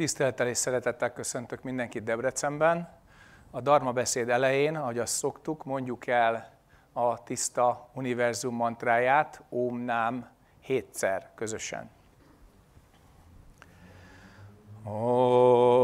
Tisztelettel és szeretettel köszöntök mindenkit Debrecenben. A Dharma beszéd elején, ahogy azt szoktuk, mondjuk el a tiszta univerzum mantráját, Om Nam, hétszer közösen. Oh.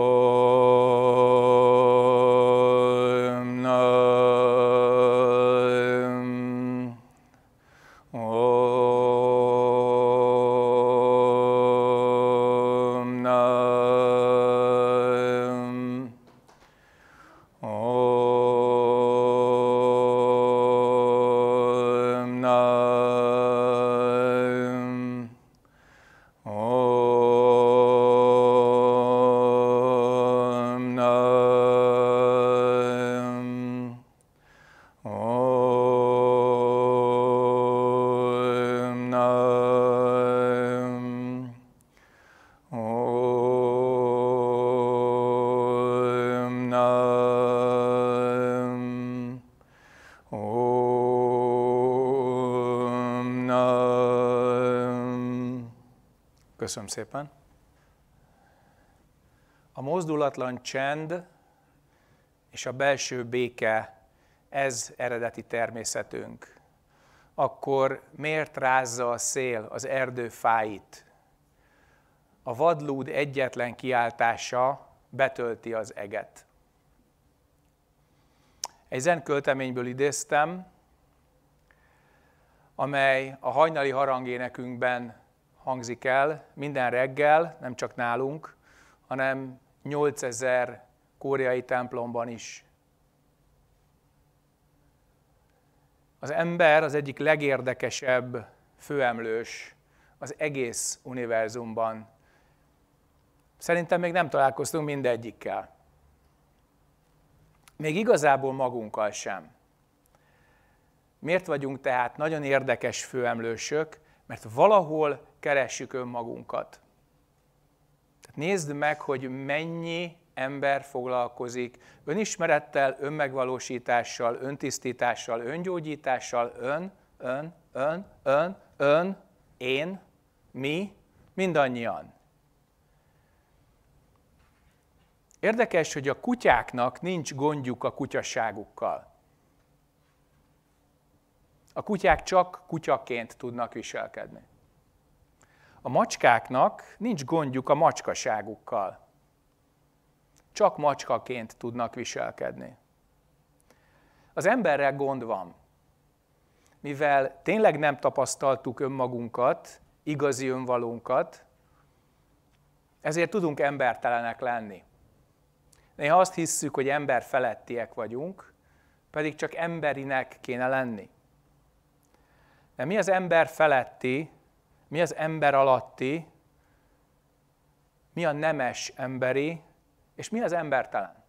Köszönöm szépen. A mozdulatlan csend és a belső béke, ez eredeti természetünk. Akkor miért rázza a szél az erdő fáit? A vadlúd egyetlen kiáltása betölti az eget. Egy zenkölteményből idéztem, amely a hajnali harangénekünkben hangzik el minden reggel, nem csak nálunk, hanem 8000 koreai templomban is. Az ember az egyik legérdekesebb főemlős az egész univerzumban. Szerintem még nem találkoztunk mindegyikkel. Még igazából magunkkal sem. Miért vagyunk tehát nagyon érdekes főemlősök? Mert valahol keressük önmagunkat. Tehát nézd meg, hogy mennyi ember foglalkozik önismerettel, önmegvalósítással, öntisztítással, öngyógyítással, ön, ön, ön, ön, ön, én, mi, mindannyian. Érdekes, hogy a kutyáknak nincs gondjuk a kutyaságukkal. A kutyák csak kutyaként tudnak viselkedni a macskáknak nincs gondjuk a macskaságukkal. Csak macskaként tudnak viselkedni. Az emberrel gond van. Mivel tényleg nem tapasztaltuk önmagunkat, igazi önvalónkat, ezért tudunk embertelenek lenni. Néha azt hisszük, hogy ember felettiek vagyunk, pedig csak emberinek kéne lenni. De mi az ember feletti, mi az ember alatti, mi a nemes emberi, és mi az embertelen.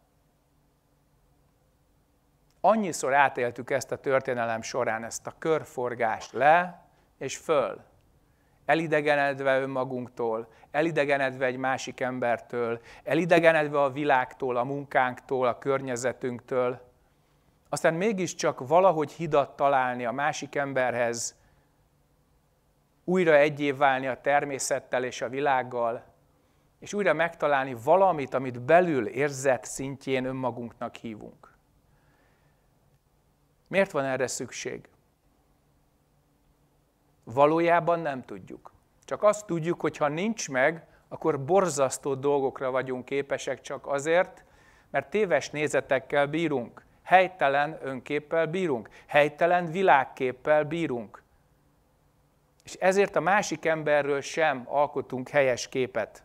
Annyiszor átéltük ezt a történelem során, ezt a körforgást le és föl. Elidegenedve önmagunktól, elidegenedve egy másik embertől, elidegenedve a világtól, a munkánktól, a környezetünktől. Aztán mégiscsak valahogy hidat találni a másik emberhez, újra egyé válni a természettel és a világgal, és újra megtalálni valamit, amit belül érzet szintjén önmagunknak hívunk. Miért van erre szükség? Valójában nem tudjuk. Csak azt tudjuk, hogy ha nincs meg, akkor borzasztó dolgokra vagyunk képesek csak azért, mert téves nézetekkel bírunk, helytelen önképpel bírunk, helytelen világképpel bírunk, és ezért a másik emberről sem alkotunk helyes képet.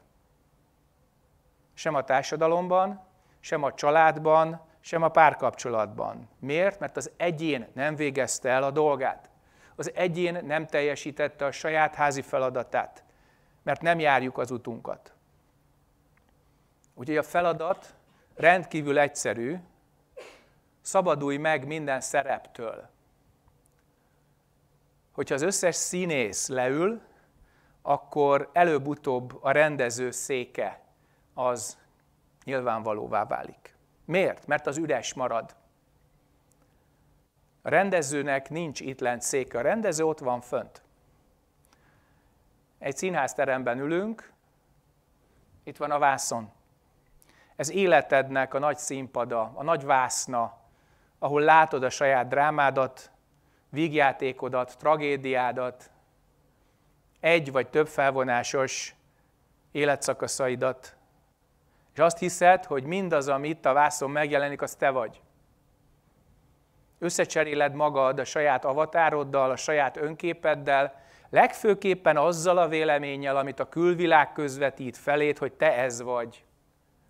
Sem a társadalomban, sem a családban, sem a párkapcsolatban. Miért? Mert az egyén nem végezte el a dolgát. Az egyén nem teljesítette a saját házi feladatát, mert nem járjuk az utunkat. Úgyhogy a feladat rendkívül egyszerű, szabadulj meg minden szereptől hogyha az összes színész leül, akkor előbb-utóbb a rendező széke az nyilvánvalóvá válik. Miért? Mert az üres marad. A rendezőnek nincs itt lent széke, a rendező ott van fönt. Egy színházteremben ülünk, itt van a vászon. Ez életednek a nagy színpada, a nagy vászna, ahol látod a saját drámádat, vígjátékodat, tragédiádat, egy vagy több felvonásos életszakaszaidat, és azt hiszed, hogy mindaz, ami itt a vászon megjelenik, az te vagy. Összecseréled magad a saját avatároddal, a saját önképeddel, legfőképpen azzal a véleménnyel, amit a külvilág közvetít felét, hogy te ez vagy,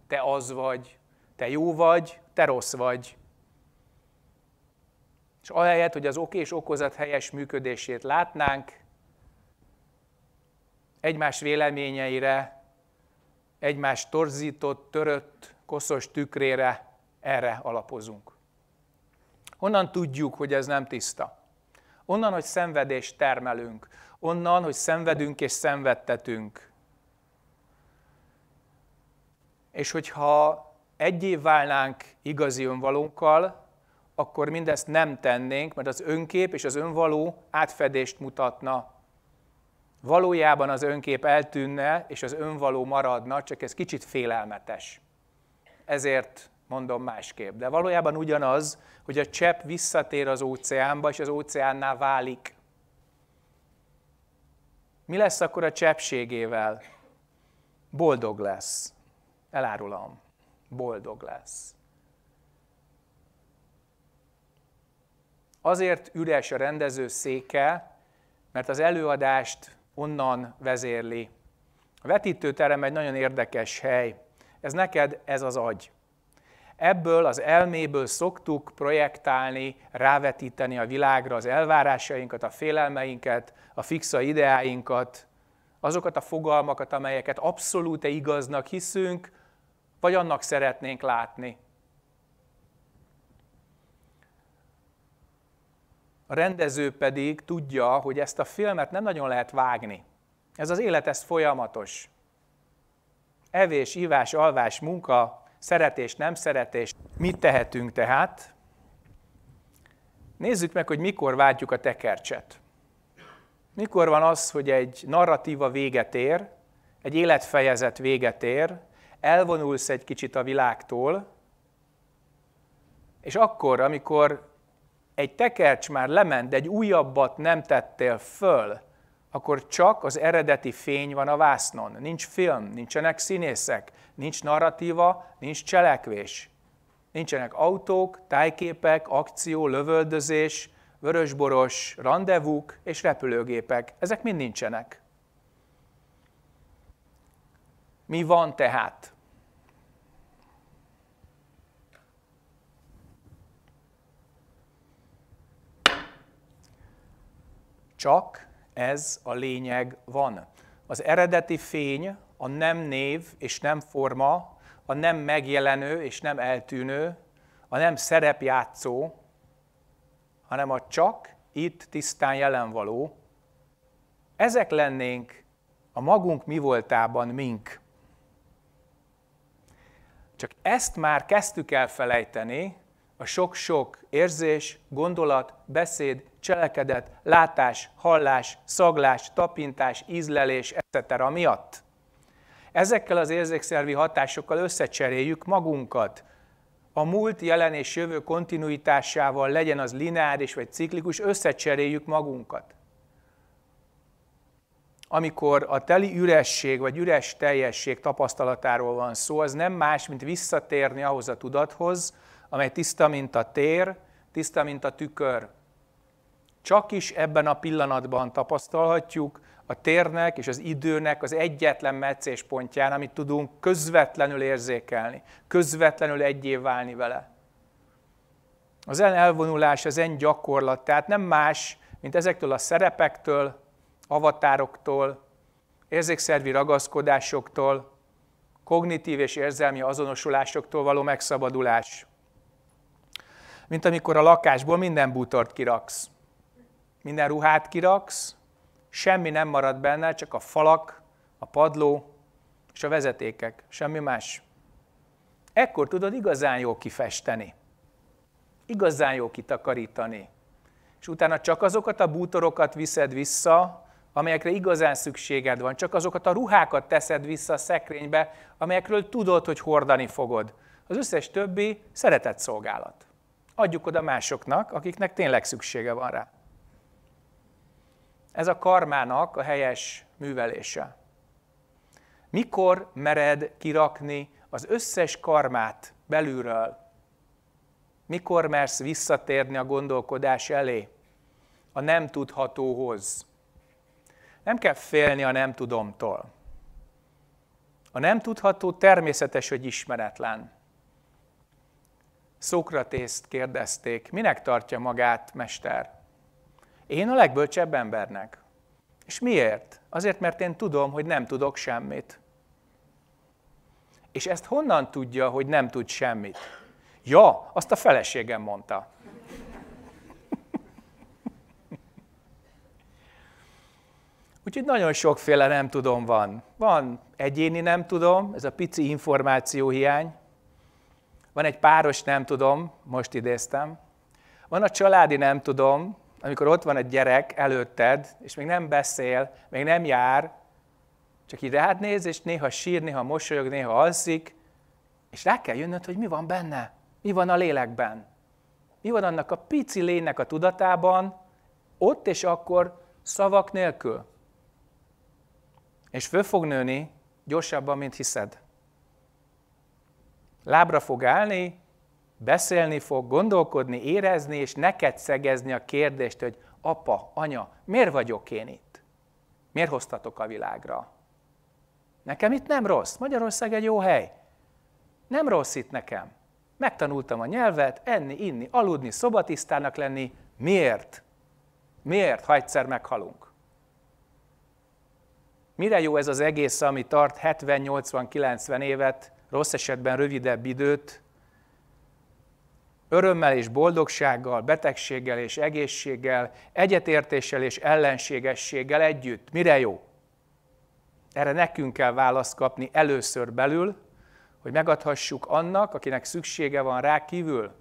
te az vagy, te jó vagy, te rossz vagy. És ahelyett, hogy az ok és okozat helyes működését látnánk, egymás véleményeire, egymás torzított, törött, koszos tükrére erre alapozunk. Onnan tudjuk, hogy ez nem tiszta. Onnan, hogy szenvedést termelünk. Onnan, hogy szenvedünk és szenvedtetünk. És hogyha egyé válnánk igazi önvalónkkal, akkor mindezt nem tennénk, mert az önkép és az önvaló átfedést mutatna. Valójában az önkép eltűnne, és az önvaló maradna, csak ez kicsit félelmetes. Ezért mondom másképp. De valójában ugyanaz, hogy a csepp visszatér az óceánba, és az óceánná válik. Mi lesz akkor a cseppségével? Boldog lesz. Elárulom. Boldog lesz. Azért üres a rendező széke, mert az előadást onnan vezérli. A vetítőterem egy nagyon érdekes hely. Ez neked, ez az agy. Ebből az elméből szoktuk projektálni, rávetíteni a világra az elvárásainkat, a félelmeinket, a fixa ideáinkat, azokat a fogalmakat, amelyeket abszolút igaznak hiszünk, vagy annak szeretnénk látni. A rendező pedig tudja, hogy ezt a filmet nem nagyon lehet vágni. Ez az élet, ez folyamatos. Evés, ivás, alvás, munka, szeretés, nem szeretés. Mit tehetünk tehát? Nézzük meg, hogy mikor váltjuk a tekercset. Mikor van az, hogy egy narratíva véget ér, egy életfejezet véget ér, elvonulsz egy kicsit a világtól, és akkor, amikor egy tekercs már lement, de egy újabbat nem tettél föl, akkor csak az eredeti fény van a vásznon. Nincs film, nincsenek színészek, nincs narratíva, nincs cselekvés. Nincsenek autók, tájképek, akció, lövöldözés, vörösboros, rendezvúk és repülőgépek. Ezek mind nincsenek. Mi van tehát? Csak ez a lényeg van. Az eredeti fény, a nem név és nem forma, a nem megjelenő és nem eltűnő, a nem szerepjátszó, hanem a csak itt tisztán jelen való. Ezek lennénk a magunk mi voltában mink. Csak ezt már kezdtük el felejteni, a sok-sok érzés, gondolat, beszéd, cselekedet, látás, hallás, szaglás, tapintás, ízlelés, etc. miatt. Ezekkel az érzékszervi hatásokkal összecseréljük magunkat. A múlt, jelen és jövő kontinuitásával legyen az lineáris vagy ciklikus, összecseréljük magunkat. Amikor a teli üresség vagy üres teljesség tapasztalatáról van szó, az nem más, mint visszatérni ahhoz a tudathoz, amely tiszta, mint a tér, tiszta, mint a tükör. Csak is ebben a pillanatban tapasztalhatjuk a térnek és az időnek az egyetlen meccéspontján, amit tudunk közvetlenül érzékelni, közvetlenül egyé válni vele. Az en elvonulás, az en gyakorlat, tehát nem más, mint ezektől a szerepektől, avatároktól, érzékszervi ragaszkodásoktól, kognitív és érzelmi azonosulásoktól való megszabadulás mint amikor a lakásból minden bútort kiraksz. Minden ruhát kiraksz, semmi nem marad benne, csak a falak, a padló és a vezetékek, semmi más. Ekkor tudod igazán jól kifesteni, igazán jól kitakarítani, és utána csak azokat a bútorokat viszed vissza, amelyekre igazán szükséged van, csak azokat a ruhákat teszed vissza a szekrénybe, amelyekről tudod, hogy hordani fogod. Az összes többi szeretett szolgálat adjuk oda másoknak, akiknek tényleg szüksége van rá. Ez a karmának a helyes művelése. Mikor mered kirakni az összes karmát belülről? Mikor mersz visszatérni a gondolkodás elé? A nem tudhatóhoz. Nem kell félni a nem tudomtól. A nem tudható természetes, hogy ismeretlen. Szokratészt kérdezték, minek tartja magát mester? Én a legbölcsebb embernek. És miért? Azért, mert én tudom, hogy nem tudok semmit. És ezt honnan tudja, hogy nem tud semmit? Ja, azt a feleségem mondta. Úgyhogy nagyon sokféle nem tudom van. Van egyéni nem tudom, ez a pici információhiány, van egy páros nem tudom, most idéztem. Van a családi nem tudom, amikor ott van egy gyerek előtted, és még nem beszél, még nem jár, csak így rád néz, és néha sír, néha mosolyog, néha alszik, és rá kell jönnöd, hogy mi van benne, mi van a lélekben. Mi van annak a pici lénynek a tudatában, ott és akkor szavak nélkül. És föl fog nőni gyorsabban, mint hiszed. Lábra fog állni, beszélni fog, gondolkodni, érezni, és neked szegezni a kérdést, hogy apa, anya, miért vagyok én itt? Miért hoztatok a világra? Nekem itt nem rossz. Magyarország egy jó hely. Nem rossz itt nekem. Megtanultam a nyelvet, enni, inni, aludni, szobatisztának lenni. Miért? Miért, ha egyszer meghalunk? Mire jó ez az egész, ami tart 70-80-90 évet, rossz esetben rövidebb időt, örömmel és boldogsággal, betegséggel és egészséggel, egyetértéssel és ellenségességgel együtt. Mire jó? Erre nekünk kell választ kapni először belül, hogy megadhassuk annak, akinek szüksége van rá kívül,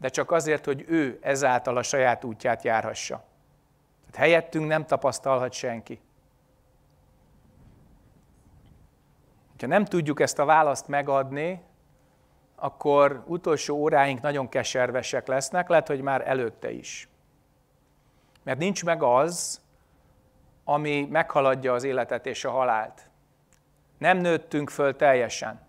de csak azért, hogy ő ezáltal a saját útját járhassa. Tehát helyettünk nem tapasztalhat senki. Ha nem tudjuk ezt a választ megadni, akkor utolsó óráink nagyon keservesek lesznek, lehet, hogy már előtte is. Mert nincs meg az, ami meghaladja az életet és a halált. Nem nőttünk föl teljesen.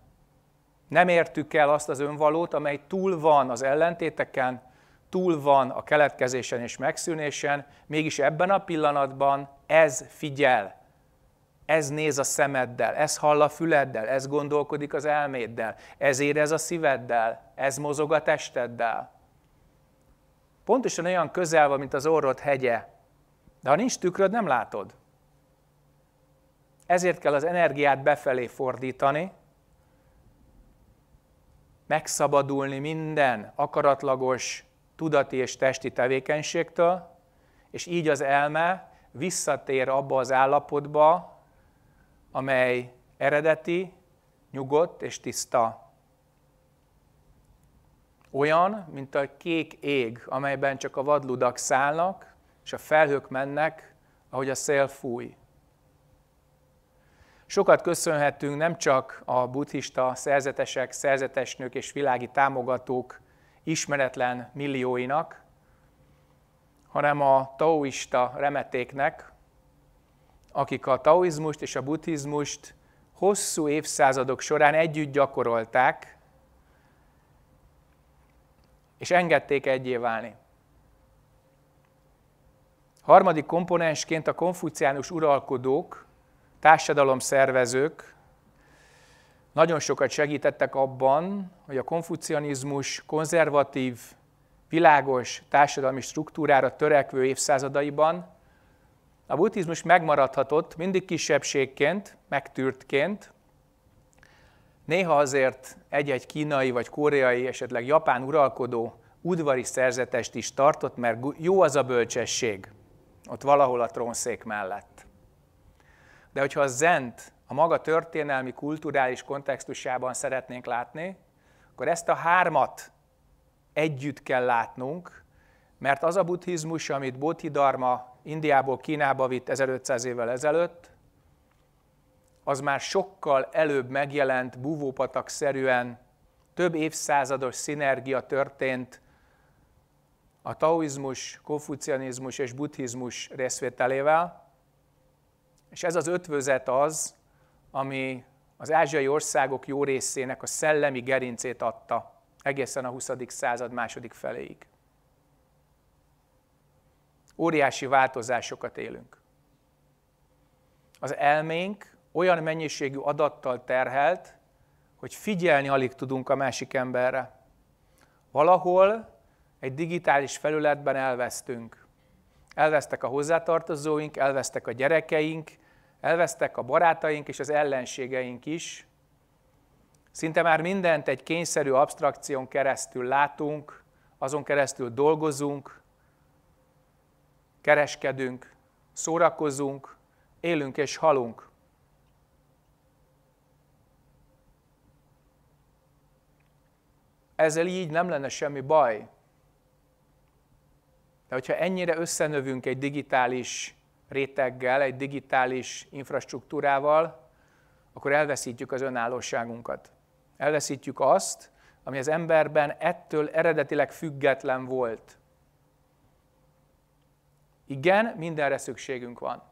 Nem értük el azt az önvalót, amely túl van az ellentéteken, túl van a keletkezésen és megszűnésen, mégis ebben a pillanatban ez figyel, ez néz a szemeddel, ez hall a füleddel, ez gondolkodik az elméddel, ez érez a szíveddel, ez mozog a testeddel. Pontosan olyan közel van, mint az orrod hegye, de ha nincs tükröd, nem látod. Ezért kell az energiát befelé fordítani, megszabadulni minden akaratlagos tudati és testi tevékenységtől, és így az elme visszatér abba az állapotba, amely eredeti, nyugodt és tiszta. Olyan, mint a kék ég, amelyben csak a vadludak szállnak, és a felhők mennek, ahogy a szél fúj. Sokat köszönhetünk nem csak a buddhista szerzetesek, szerzetesnők és világi támogatók ismeretlen millióinak, hanem a taoista remetéknek, akik a taoizmust és a buddhizmust hosszú évszázadok során együtt gyakorolták, és engedték egyé válni. Harmadik komponensként a konfuciánus uralkodók, társadalomszervezők nagyon sokat segítettek abban, hogy a konfucianizmus konzervatív, világos társadalmi struktúrára törekvő évszázadaiban a buddhizmus megmaradhatott mindig kisebbségként, megtűrtként, néha azért egy-egy kínai vagy koreai, esetleg japán uralkodó udvari szerzetest is tartott, mert jó az a bölcsesség ott valahol a trónszék mellett. De hogyha a zent a maga történelmi, kulturális kontextusában szeretnénk látni, akkor ezt a hármat együtt kell látnunk, mert az a buddhizmus, amit Bodhidharma Indiából Kínába vitt 1500 évvel ezelőtt, az már sokkal előbb megjelent búvópatak-szerűen, több évszázados szinergia történt a taoizmus, konfucianizmus és buddhizmus részvételével, és ez az ötvözet az, ami az ázsiai országok jó részének a szellemi gerincét adta egészen a 20. század második feléig óriási változásokat élünk. Az elménk olyan mennyiségű adattal terhelt, hogy figyelni alig tudunk a másik emberre. Valahol egy digitális felületben elvesztünk. Elvesztek a hozzátartozóink, elvesztek a gyerekeink, elvesztek a barátaink és az ellenségeink is. Szinte már mindent egy kényszerű abstrakción keresztül látunk, azon keresztül dolgozunk, kereskedünk, szórakozunk, élünk és halunk. Ezzel így nem lenne semmi baj. De hogyha ennyire összenövünk egy digitális réteggel, egy digitális infrastruktúrával, akkor elveszítjük az önállóságunkat. Elveszítjük azt, ami az emberben ettől eredetileg független volt – igen, mindenre szükségünk van.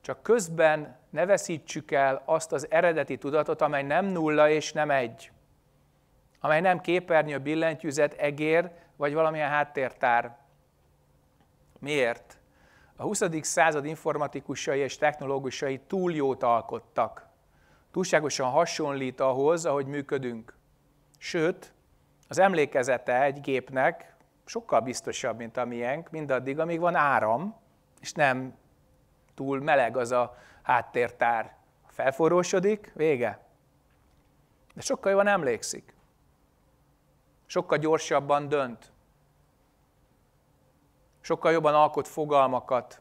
Csak közben ne veszítsük el azt az eredeti tudatot, amely nem nulla és nem egy. Amely nem képernyő, billentyűzet, egér vagy valamilyen háttértár. Miért? A 20. század informatikusai és technológusai túl jót alkottak. Túlságosan hasonlít ahhoz, ahogy működünk. Sőt, az emlékezete egy gépnek, sokkal biztosabb, mint a miénk, mindaddig, amíg van áram, és nem túl meleg az a háttértár. Ha felforrósodik, vége. De sokkal jobban emlékszik. Sokkal gyorsabban dönt. Sokkal jobban alkot fogalmakat.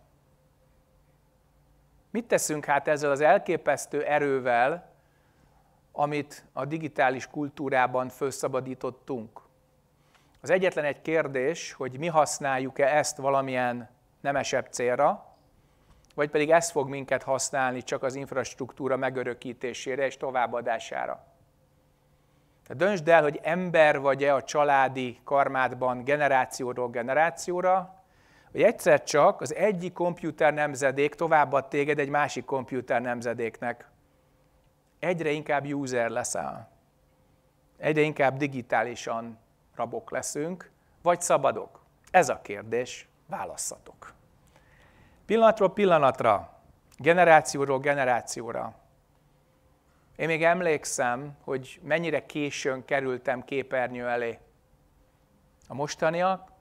Mit teszünk hát ezzel az elképesztő erővel, amit a digitális kultúrában felszabadítottunk? Az egyetlen egy kérdés, hogy mi használjuk-e ezt valamilyen nemesebb célra, vagy pedig ez fog minket használni csak az infrastruktúra megörökítésére és továbbadására. Tehát döntsd el, hogy ember vagy-e a családi karmádban generációról generációra, hogy egyszer csak az egyik komputer nemzedék továbbad téged egy másik komputer nemzedéknek. Egyre inkább user leszel. Egyre inkább digitálisan rabok leszünk, vagy szabadok? Ez a kérdés, válasszatok. Pillanatról pillanatra, generációról generációra. Én még emlékszem, hogy mennyire későn kerültem képernyő elé. A mostaniak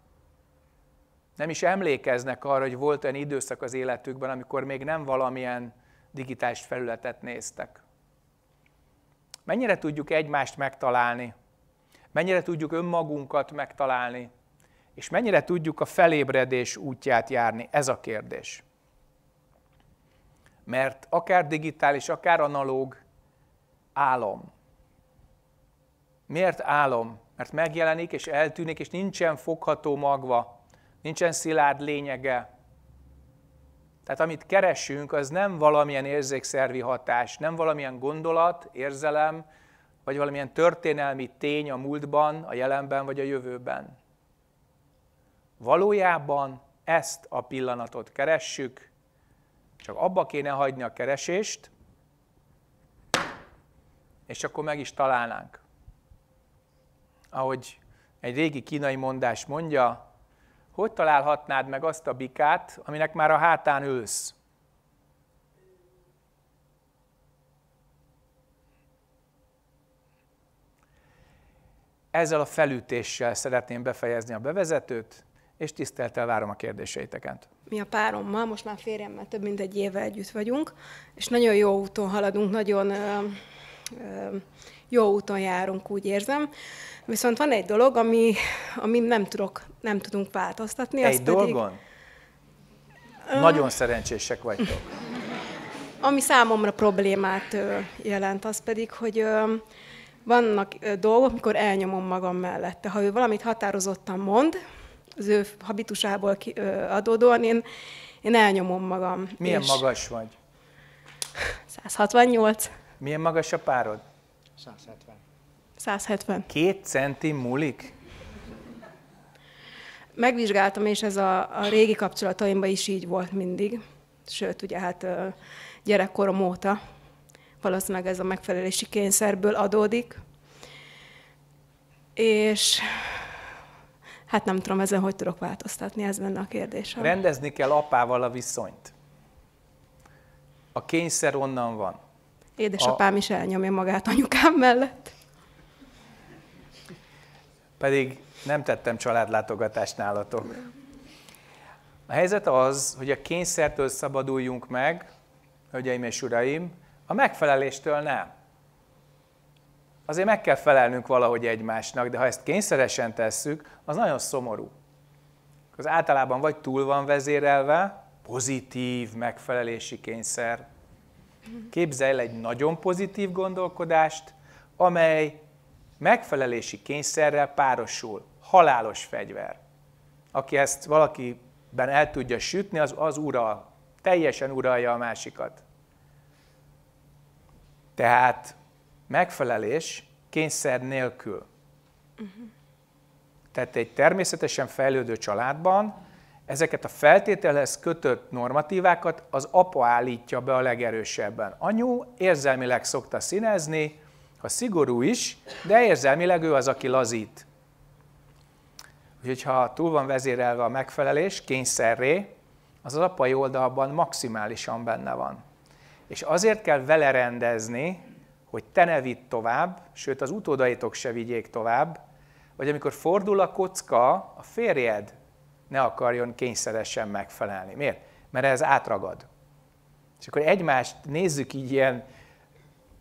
nem is emlékeznek arra, hogy volt olyan időszak az életükben, amikor még nem valamilyen digitális felületet néztek. Mennyire tudjuk egymást megtalálni mennyire tudjuk önmagunkat megtalálni, és mennyire tudjuk a felébredés útját járni, ez a kérdés. Mert akár digitális, akár analóg álom. Miért álom? Mert megjelenik és eltűnik, és nincsen fogható magva, nincsen szilárd lényege. Tehát amit keresünk, az nem valamilyen érzékszervi hatás, nem valamilyen gondolat, érzelem, vagy valamilyen történelmi tény a múltban, a jelenben vagy a jövőben. Valójában ezt a pillanatot keressük, csak abba kéne hagyni a keresést, és akkor meg is találnánk. Ahogy egy régi kínai mondás mondja, hogy találhatnád meg azt a bikát, aminek már a hátán ülsz? Ezzel a felütéssel szeretném befejezni a bevezetőt, és tisztelettel várom a kérdéseiteket. Mi a párommal, most már férjemmel több mint egy éve együtt vagyunk, és nagyon jó úton haladunk, nagyon ö, ö, jó úton járunk, úgy érzem. Viszont van egy dolog, ami, ami nem, tudok, nem tudunk változtatni. Egy dolgon? nagyon szerencsések vagytok. Ami számomra problémát jelent, az pedig, hogy ö, vannak dolgok, amikor elnyomom magam mellette. Ha ő valamit határozottan mond, az ő habitusából adódóan én, én elnyomom magam. Milyen és magas vagy? 168. Milyen magas a párod? 170. 170. Két centi múlik? Megvizsgáltam, és ez a, a régi kapcsolataimban is így volt mindig. Sőt, ugye hát gyerekkorom óta valószínűleg ez a megfelelési kényszerből adódik. És hát nem tudom ezen, hogy tudok változtatni, ez lenne a kérdésem. Rendezni kell apával a viszonyt. A kényszer onnan van. Édesapám a... is elnyomja magát anyukám mellett. Pedig nem tettem családlátogatást nálatok. A helyzet az, hogy a kényszertől szabaduljunk meg, hölgyeim és uraim, a megfeleléstől nem. Azért meg kell felelnünk valahogy egymásnak, de ha ezt kényszeresen tesszük, az nagyon szomorú. Az általában vagy túl van vezérelve, pozitív megfelelési kényszer. Képzelj el egy nagyon pozitív gondolkodást, amely megfelelési kényszerrel párosul. Halálos fegyver. Aki ezt valakiben el tudja sütni, az, az ural. Teljesen uralja a másikat. Tehát megfelelés kényszer nélkül. Uh-huh. Tehát egy természetesen fejlődő családban ezeket a feltételhez kötött normatívákat az apa állítja be a legerősebben. Anyu érzelmileg szokta színezni, ha szigorú is, de érzelmileg ő az, aki lazít. Úgyhogy ha túl van vezérelve a megfelelés kényszerré, az az apai oldalban maximálisan benne van. És azért kell vele rendezni, hogy te ne vidd tovább, sőt az utódaitok se vigyék tovább, vagy amikor fordul a kocka, a férjed ne akarjon kényszeresen megfelelni. Miért? Mert ez átragad. És akkor egymást nézzük így ilyen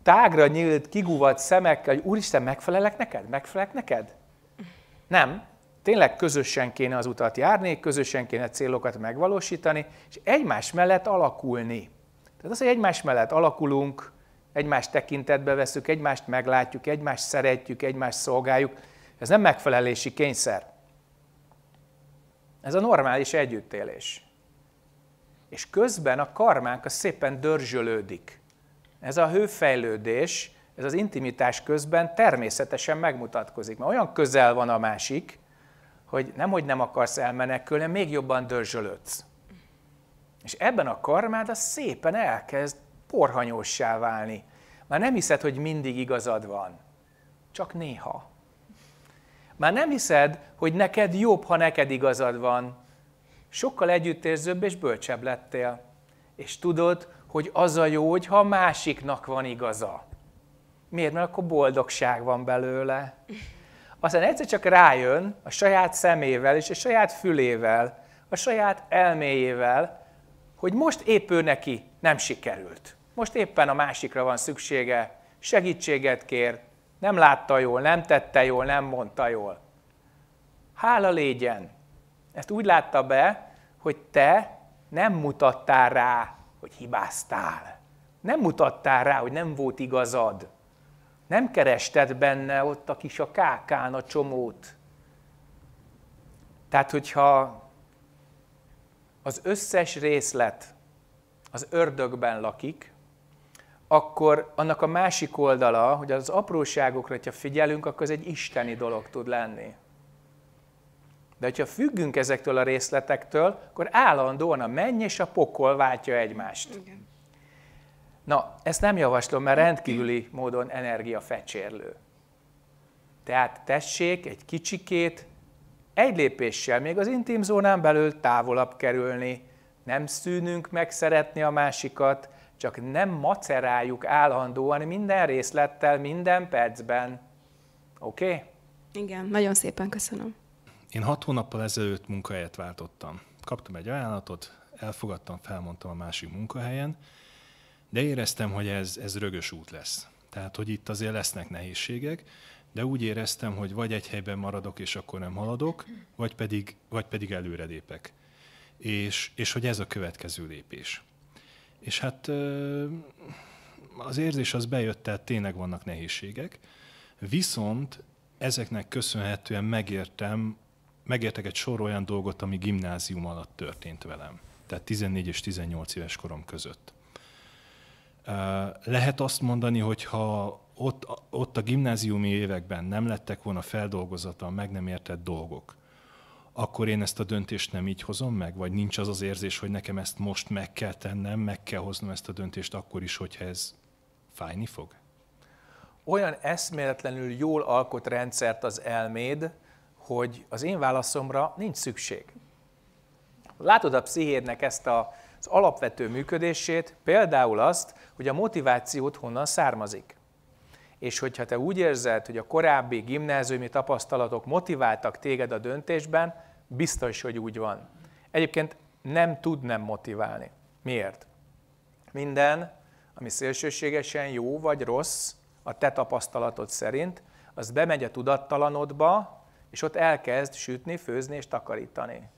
tágra nyílt, kiguvat szemekkel, hogy Úristen, megfelelek neked? Megfelelek neked? Nem. Tényleg közösen kéne az utat járni, közösen kéne célokat megvalósítani, és egymás mellett alakulni. Tehát az, hogy egymás mellett alakulunk, egymást tekintetbe veszük, egymást meglátjuk, egymást szeretjük, egymást szolgáljuk, ez nem megfelelési kényszer. Ez a normális együttélés. És közben a karmánk a szépen dörzsölődik. Ez a hőfejlődés, ez az intimitás közben természetesen megmutatkozik. Mert olyan közel van a másik, hogy nemhogy nem akarsz elmenekülni, még jobban dörzsölődsz. És ebben a karmád az szépen elkezd porhanyossá válni. Már nem hiszed, hogy mindig igazad van. Csak néha. Már nem hiszed, hogy neked jobb, ha neked igazad van. Sokkal együttérzőbb és bölcsebb lettél. És tudod, hogy az a jó, hogyha a másiknak van igaza. Miért? Mert akkor boldogság van belőle. Aztán egyszer csak rájön a saját szemével és a saját fülével, a saját elméjével, hogy most épp ő neki nem sikerült. Most éppen a másikra van szüksége, segítséget kér, nem látta jól, nem tette jól, nem mondta jól. Hála légyen! Ezt úgy látta be, hogy te nem mutattál rá, hogy hibáztál. Nem mutattál rá, hogy nem volt igazad. Nem kerested benne ott a kis a kákán a csomót. Tehát, hogyha az összes részlet az ördögben lakik, akkor annak a másik oldala, hogy az apróságokra, ha figyelünk, akkor ez egy isteni dolog tud lenni. De hogyha függünk ezektől a részletektől, akkor állandóan a menny és a pokol váltja egymást. Igen. Na, ezt nem javaslom, mert rendkívüli módon energiafecsérlő. Tehát tessék egy kicsikét egy lépéssel még az intim zónán belül távolabb kerülni. Nem szűnünk meg szeretni a másikat, csak nem maceráljuk állandóan minden részlettel, minden percben. Oké? Okay? Igen, nagyon szépen köszönöm. Én hat hónappal ezelőtt munkahelyet váltottam. Kaptam egy ajánlatot, elfogadtam, felmondtam a másik munkahelyen, de éreztem, hogy ez, ez rögös út lesz. Tehát, hogy itt azért lesznek nehézségek, de úgy éreztem, hogy vagy egy helyben maradok, és akkor nem haladok, vagy pedig, vagy pedig előrelépek. És, és hogy ez a következő lépés. És hát az érzés az bejött, tehát tényleg vannak nehézségek, viszont ezeknek köszönhetően megértem, megértek egy sor olyan dolgot, ami gimnázium alatt történt velem. Tehát 14 és 18 éves korom között. Lehet azt mondani, hogy ha ott, ott a gimnáziumi években nem lettek volna feldolgozatlan, meg nem értett dolgok, akkor én ezt a döntést nem így hozom meg? Vagy nincs az az érzés, hogy nekem ezt most meg kell tennem, meg kell hoznom ezt a döntést akkor is, hogyha ez fájni fog? Olyan eszméletlenül jól alkot rendszert az elméd, hogy az én válaszomra nincs szükség. Látod a pszichédnek ezt a, az alapvető működését, például azt, hogy a motivációt honnan származik és hogyha te úgy érzed, hogy a korábbi gimnáziumi tapasztalatok motiváltak téged a döntésben, biztos, hogy úgy van. Egyébként nem tud nem motiválni. Miért? Minden, ami szélsőségesen jó vagy rossz, a te tapasztalatod szerint, az bemegy a tudattalanodba, és ott elkezd sütni, főzni és takarítani.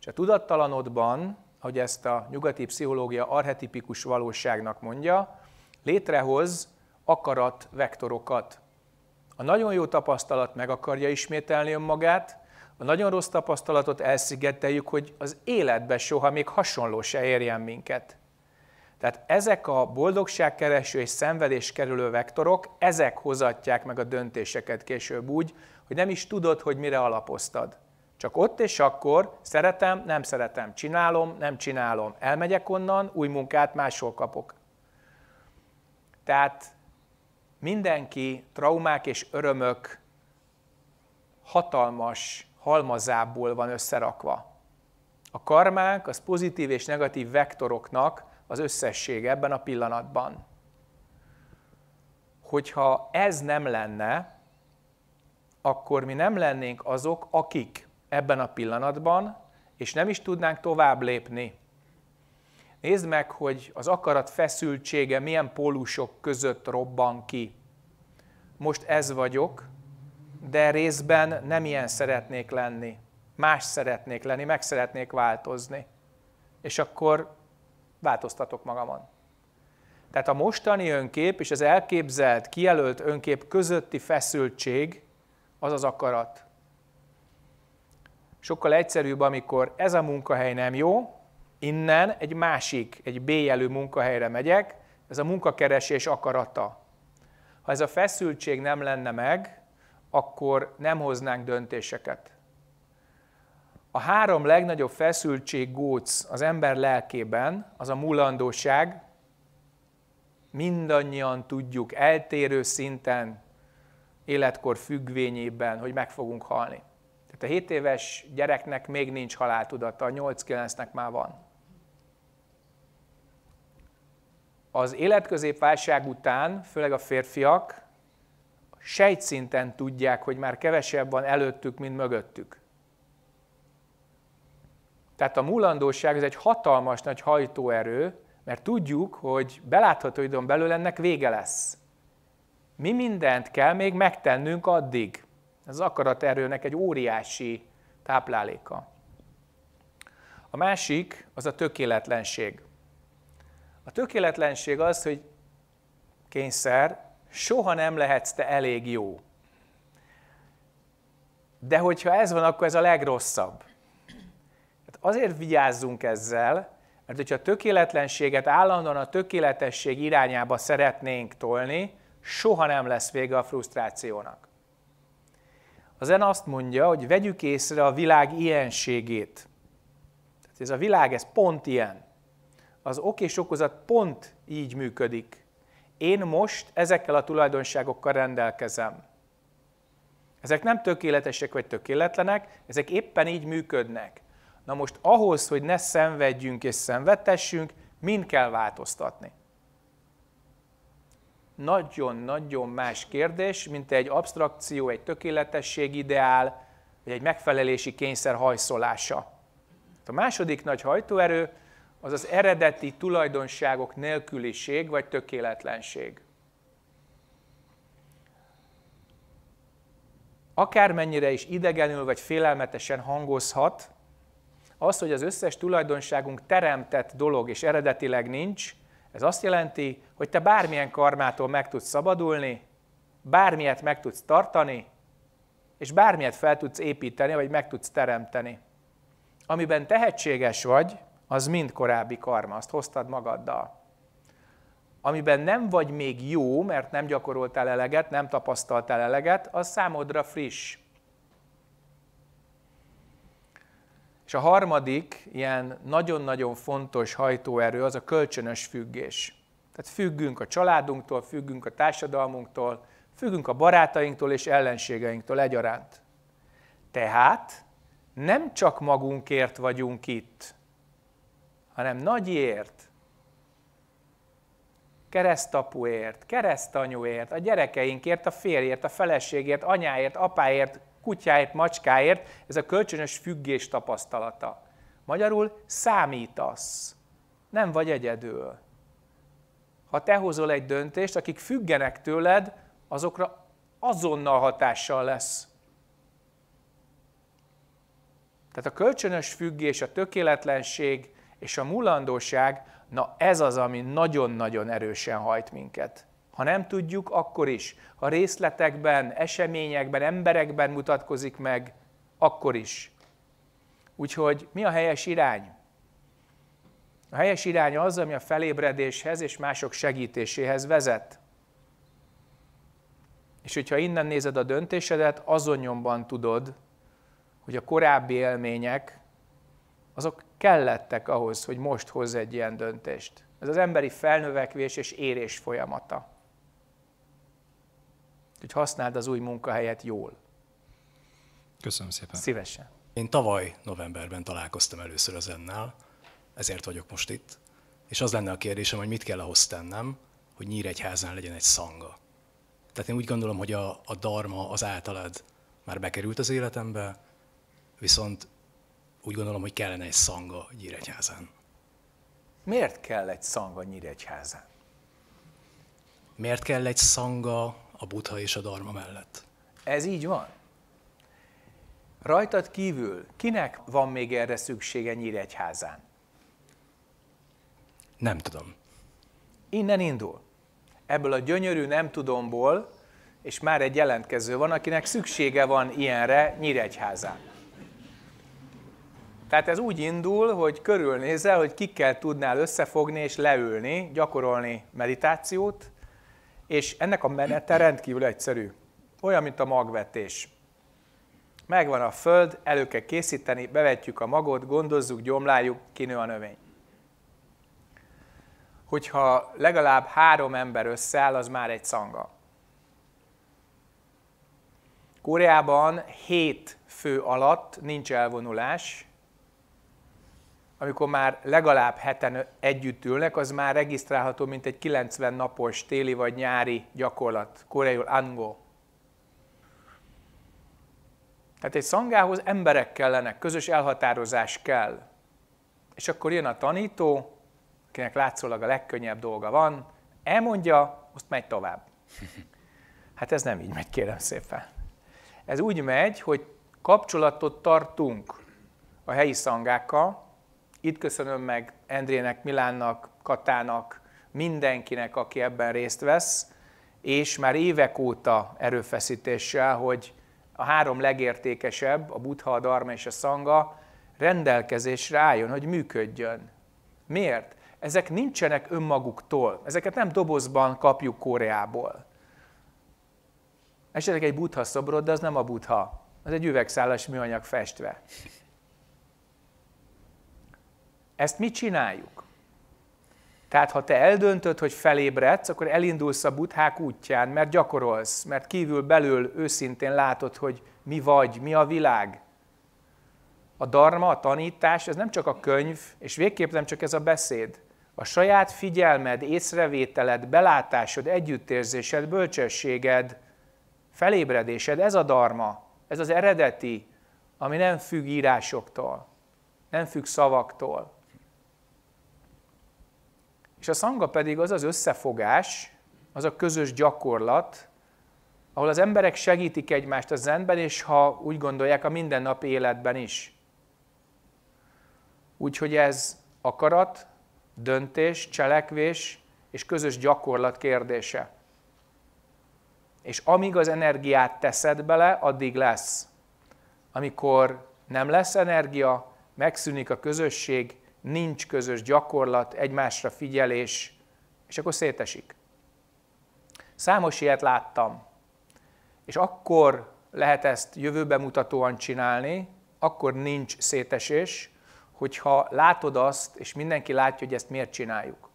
És a tudattalanodban, hogy ezt a nyugati pszichológia arhetipikus valóságnak mondja, létrehoz akarat vektorokat. A nagyon jó tapasztalat meg akarja ismételni önmagát, a nagyon rossz tapasztalatot elszigeteljük, hogy az életbe soha még hasonló se érjen minket. Tehát ezek a boldogságkereső és szenvedés kerülő vektorok, ezek hozatják meg a döntéseket később úgy, hogy nem is tudod, hogy mire alapoztad. Csak ott és akkor szeretem, nem szeretem, csinálom, nem csinálom, elmegyek onnan, új munkát máshol kapok. Tehát Mindenki traumák és örömök hatalmas halmazából van összerakva. A karmák az pozitív és negatív vektoroknak az összessége ebben a pillanatban. Hogyha ez nem lenne, akkor mi nem lennénk azok, akik ebben a pillanatban, és nem is tudnánk tovább lépni. Nézd meg, hogy az akarat feszültsége milyen pólusok között robban ki. Most ez vagyok, de részben nem ilyen szeretnék lenni. Más szeretnék lenni, meg szeretnék változni. És akkor változtatok magamon. Tehát a mostani önkép és az elképzelt, kijelölt önkép közötti feszültség az az akarat. Sokkal egyszerűbb, amikor ez a munkahely nem jó, innen egy másik, egy béjelő munkahelyre megyek, ez a munkakeresés akarata. Ha ez a feszültség nem lenne meg, akkor nem hoznánk döntéseket. A három legnagyobb feszültség góc az ember lelkében, az a mulandóság, mindannyian tudjuk eltérő szinten, életkor függvényében, hogy meg fogunk halni. Tehát a 7 éves gyereknek még nincs haláltudata, a 8-9-nek már van. az életközép válság után, főleg a férfiak, sejtszinten tudják, hogy már kevesebb van előttük, mint mögöttük. Tehát a múlandóság ez egy hatalmas nagy hajtóerő, mert tudjuk, hogy belátható időn belül ennek vége lesz. Mi mindent kell még megtennünk addig. Ez az akaraterőnek egy óriási tápláléka. A másik az a tökéletlenség. A tökéletlenség az, hogy kényszer, soha nem lehetsz te elég jó. De hogyha ez van, akkor ez a legrosszabb. Hát azért vigyázzunk ezzel, mert hogyha a tökéletlenséget állandóan a tökéletesség irányába szeretnénk tolni, soha nem lesz vége a frusztrációnak. A zen azt mondja, hogy vegyük észre a világ ilyenségét. Tehát ez a világ, ez pont ilyen az ok és okozat pont így működik. Én most ezekkel a tulajdonságokkal rendelkezem. Ezek nem tökéletesek vagy tökéletlenek, ezek éppen így működnek. Na most ahhoz, hogy ne szenvedjünk és szenvedtessünk, mind kell változtatni. Nagyon-nagyon más kérdés, mint egy abstrakció, egy tökéletesség ideál, vagy egy megfelelési kényszer hajszolása. A második nagy hajtóerő az az eredeti tulajdonságok nélküliség vagy tökéletlenség. Akármennyire is idegenül vagy félelmetesen hangozhat, az, hogy az összes tulajdonságunk teremtett dolog és eredetileg nincs, ez azt jelenti, hogy te bármilyen karmától meg tudsz szabadulni, bármilyet meg tudsz tartani, és bármilyet fel tudsz építeni, vagy meg tudsz teremteni. Amiben tehetséges vagy, az mind korábbi karma, azt hoztad magaddal. Amiben nem vagy még jó, mert nem gyakoroltál eleget, nem tapasztaltál eleget, az számodra friss. És a harmadik ilyen nagyon-nagyon fontos hajtóerő az a kölcsönös függés. Tehát függünk a családunktól, függünk a társadalmunktól, függünk a barátainktól és ellenségeinktől egyaránt. Tehát nem csak magunkért vagyunk itt, hanem nagyért, keresztapuért, keresztanyúért, a gyerekeinkért, a férjért, a feleségért, anyáért, apáért, kutyáért, macskáért, ez a kölcsönös függés tapasztalata. Magyarul számítasz, nem vagy egyedül. Ha te hozol egy döntést, akik függenek tőled, azokra azonnal hatással lesz. Tehát a kölcsönös függés, a tökéletlenség és a mulandóság, na ez az, ami nagyon-nagyon erősen hajt minket. Ha nem tudjuk, akkor is. Ha részletekben, eseményekben, emberekben mutatkozik meg, akkor is. Úgyhogy mi a helyes irány? A helyes irány az, ami a felébredéshez és mások segítéséhez vezet. És hogyha innen nézed a döntésedet, azon nyomban tudod, hogy a korábbi élmények, azok kellettek ahhoz, hogy most hoz egy ilyen döntést. Ez az emberi felnövekvés és érés folyamata. Úgyhogy használd az új munkahelyet jól. Köszönöm szépen. Szívesen. Én tavaly novemberben találkoztam először az ennel, ezért vagyok most itt. És az lenne a kérdésem, hogy mit kell ahhoz tennem, hogy Nyíregyházán legyen egy szanga. Tehát én úgy gondolom, hogy a, a darma az általad már bekerült az életembe, viszont úgy gondolom, hogy kellene egy szanga Nyíregyházán. Miért kell egy szanga Nyíregyházán? Miért kell egy szanga a butha és a darma mellett? Ez így van. Rajtad kívül kinek van még erre szüksége Nyíregyházán? Nem tudom. Innen indul. Ebből a gyönyörű nem tudomból, és már egy jelentkező van, akinek szüksége van ilyenre Nyíregyházán. Tehát ez úgy indul, hogy körülnézel, hogy kikkel tudnál összefogni és leülni, gyakorolni meditációt, és ennek a menete rendkívül egyszerű. Olyan, mint a magvetés. Megvan a föld, elő kell készíteni, bevetjük a magot, gondozzuk, gyomláljuk, kinő a növény. Hogyha legalább három ember összeáll, az már egy szanga. Koreában hét fő alatt nincs elvonulás, amikor már legalább heten együtt ülnek, az már regisztrálható, mint egy 90 napos téli vagy nyári gyakorlat, Koreaiul ango. Tehát egy szangához emberek kellenek, közös elhatározás kell. És akkor jön a tanító, akinek látszólag a legkönnyebb dolga van, elmondja, azt megy tovább. Hát ez nem így megy, kérem szépen. Ez úgy megy, hogy kapcsolatot tartunk a helyi szangákkal, itt köszönöm meg Endrének, Milánnak, Katának, mindenkinek, aki ebben részt vesz, és már évek óta erőfeszítéssel, hogy a három legértékesebb, a buddha, a dharma és a Sangha rendelkezésre álljon, hogy működjön. Miért? Ezek nincsenek önmaguktól, ezeket nem dobozban kapjuk Koreából. Esetleg egy buddha szobrod, de az nem a buddha, az egy üvegszálas műanyag festve. Ezt mi csináljuk? Tehát ha te eldöntöd, hogy felébredsz, akkor elindulsz a buthák útján, mert gyakorolsz, mert kívül belül őszintén látod, hogy mi vagy, mi a világ. A dharma, a tanítás, ez nem csak a könyv, és végképp nem csak ez a beszéd. A saját figyelmed, észrevételed, belátásod, együttérzésed, bölcsességed, felébredésed, ez a dharma, ez az eredeti, ami nem függ írásoktól, nem függ szavaktól, és a szanga pedig az az összefogás, az a közös gyakorlat, ahol az emberek segítik egymást a zenben, és ha úgy gondolják, a mindennapi életben is. Úgyhogy ez akarat, döntés, cselekvés és közös gyakorlat kérdése. És amíg az energiát teszed bele, addig lesz. Amikor nem lesz energia, megszűnik a közösség, nincs közös gyakorlat, egymásra figyelés, és akkor szétesik. Számos ilyet láttam, és akkor lehet ezt mutatóan csinálni, akkor nincs szétesés, hogyha látod azt, és mindenki látja, hogy ezt miért csináljuk.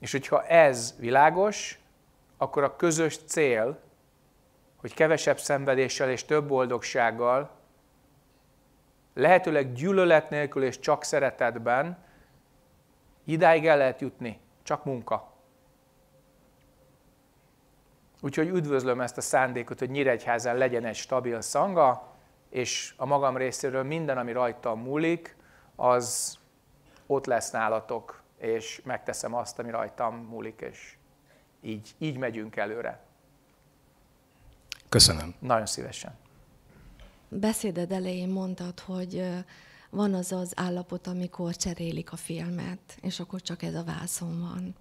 És hogyha ez világos, akkor a közös cél, hogy kevesebb szenvedéssel és több boldogsággal lehetőleg gyűlölet nélkül és csak szeretetben, idáig el lehet jutni, csak munka. Úgyhogy üdvözlöm ezt a szándékot, hogy Nyíregyházen legyen egy stabil szanga, és a magam részéről minden, ami rajtam múlik, az ott lesz nálatok, és megteszem azt, ami rajtam múlik, és így, így megyünk előre. Köszönöm. Nagyon szívesen beszéded elején mondtad, hogy van az az állapot, amikor cserélik a filmet, és akkor csak ez a vászon van.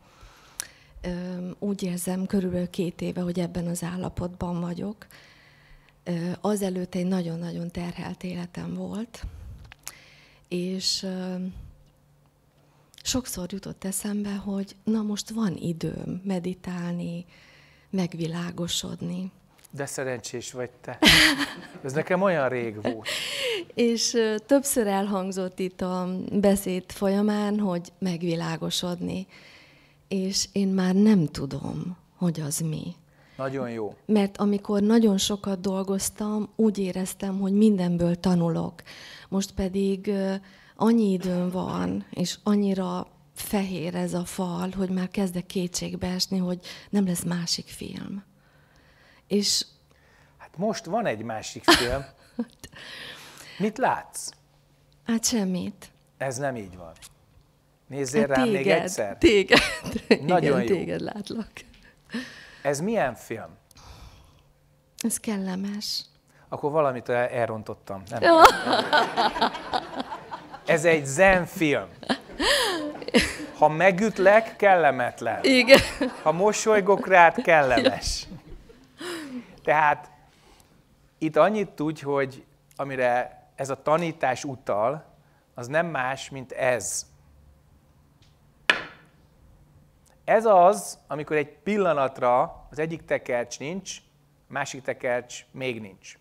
Úgy érzem, körülbelül két éve, hogy ebben az állapotban vagyok. Azelőtt egy nagyon-nagyon terhelt életem volt, és sokszor jutott eszembe, hogy na most van időm meditálni, megvilágosodni de szerencsés vagy te. Ez nekem olyan rég volt. És többször elhangzott itt a beszéd folyamán, hogy megvilágosodni. És én már nem tudom, hogy az mi. Nagyon jó. Mert amikor nagyon sokat dolgoztam, úgy éreztem, hogy mindenből tanulok. Most pedig annyi időm van, és annyira fehér ez a fal, hogy már kezdek kétségbe esni, hogy nem lesz másik film. És... Hát most van egy másik film. Mit látsz? Hát semmit. Ez nem így van. Nézzél hát rám téged, még egyszer. Téged. Nagyon Igen, jó. téged látlak. Ez milyen film? Ez kellemes. Akkor valamit elrontottam. Nem. nem. Ez egy zenfilm. Ha megütlek, kellemetlen. Igen. Ha mosolygok rád, kellemes. Tehát itt annyit tudj, hogy amire ez a tanítás utal, az nem más, mint ez. Ez az, amikor egy pillanatra az egyik tekercs nincs, másik tekercs még nincs.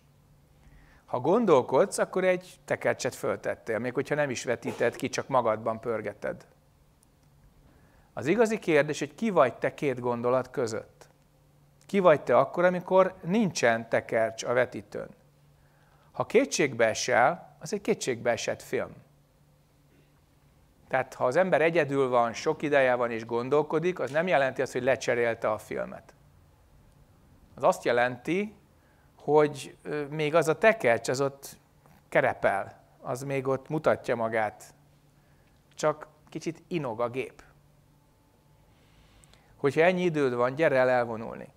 Ha gondolkodsz, akkor egy tekercset föltettél, még hogyha nem is vetíted ki, csak magadban pörgeted. Az igazi kérdés, hogy ki vagy te két gondolat között. Ki vagy te akkor, amikor nincsen tekercs a vetítőn? Ha kétségbe esel, az egy kétségbe esett film. Tehát ha az ember egyedül van, sok ideje van és gondolkodik, az nem jelenti azt, hogy lecserélte a filmet. Az azt jelenti, hogy még az a tekercs, az ott kerepel, az még ott mutatja magát, csak kicsit inog a gép. Hogyha ennyi időd van, gyere el elvonulni.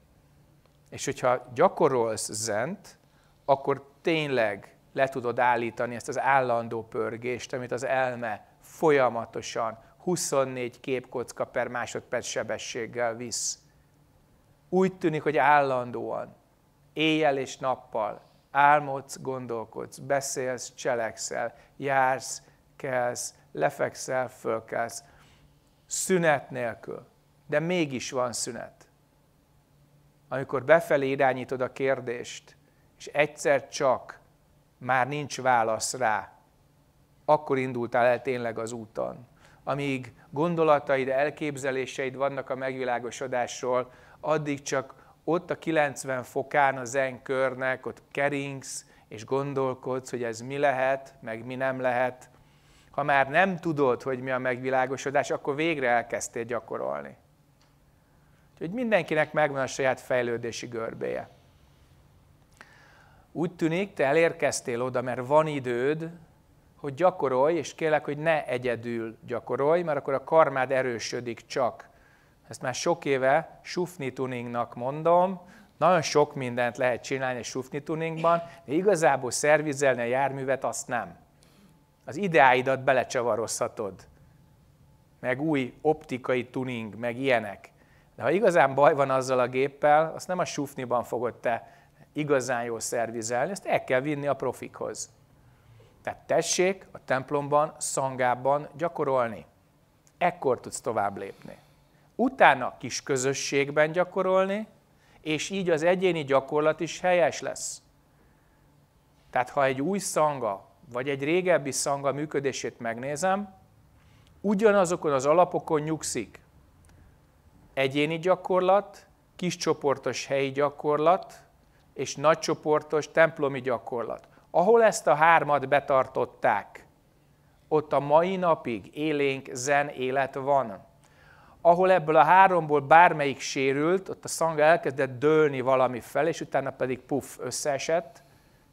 És hogyha gyakorolsz zent, akkor tényleg le tudod állítani ezt az állandó pörgést, amit az elme folyamatosan 24 képkocka per másodperc sebességgel visz. Úgy tűnik, hogy állandóan, éjjel és nappal álmodsz, gondolkodsz, beszélsz, cselekszel, jársz, kelsz, lefekszel, fölkelsz, szünet nélkül. De mégis van szünet amikor befelé irányítod a kérdést, és egyszer csak már nincs válasz rá, akkor indultál el tényleg az úton. Amíg gondolataid, elképzeléseid vannak a megvilágosodásról, addig csak ott a 90 fokán az körnek, ott keringsz, és gondolkodsz, hogy ez mi lehet, meg mi nem lehet. Ha már nem tudod, hogy mi a megvilágosodás, akkor végre elkezdtél gyakorolni. Úgyhogy mindenkinek megvan a saját fejlődési görbéje. Úgy tűnik, te elérkeztél oda, mert van időd, hogy gyakorolj, és kérlek, hogy ne egyedül gyakorolj, mert akkor a karmád erősödik csak. Ezt már sok éve sufni tuningnak mondom, nagyon sok mindent lehet csinálni egy sufni tuningban, de igazából szervizelni a járművet azt nem. Az ideáidat belecsavarozhatod, meg új optikai tuning, meg ilyenek. De ha igazán baj van azzal a géppel, azt nem a sufniban fogod te igazán jól szervizelni, ezt el kell vinni a profikhoz. Tehát tessék a templomban, szangában gyakorolni. Ekkor tudsz tovább lépni. Utána kis közösségben gyakorolni, és így az egyéni gyakorlat is helyes lesz. Tehát ha egy új szanga, vagy egy régebbi szanga működését megnézem, ugyanazokon az alapokon nyugszik egyéni gyakorlat, kiscsoportos helyi gyakorlat és nagycsoportos templomi gyakorlat. Ahol ezt a hármat betartották, ott a mai napig élénk zen élet van. Ahol ebből a háromból bármelyik sérült, ott a szanga elkezdett dőlni valami fel, és utána pedig puff, összeesett,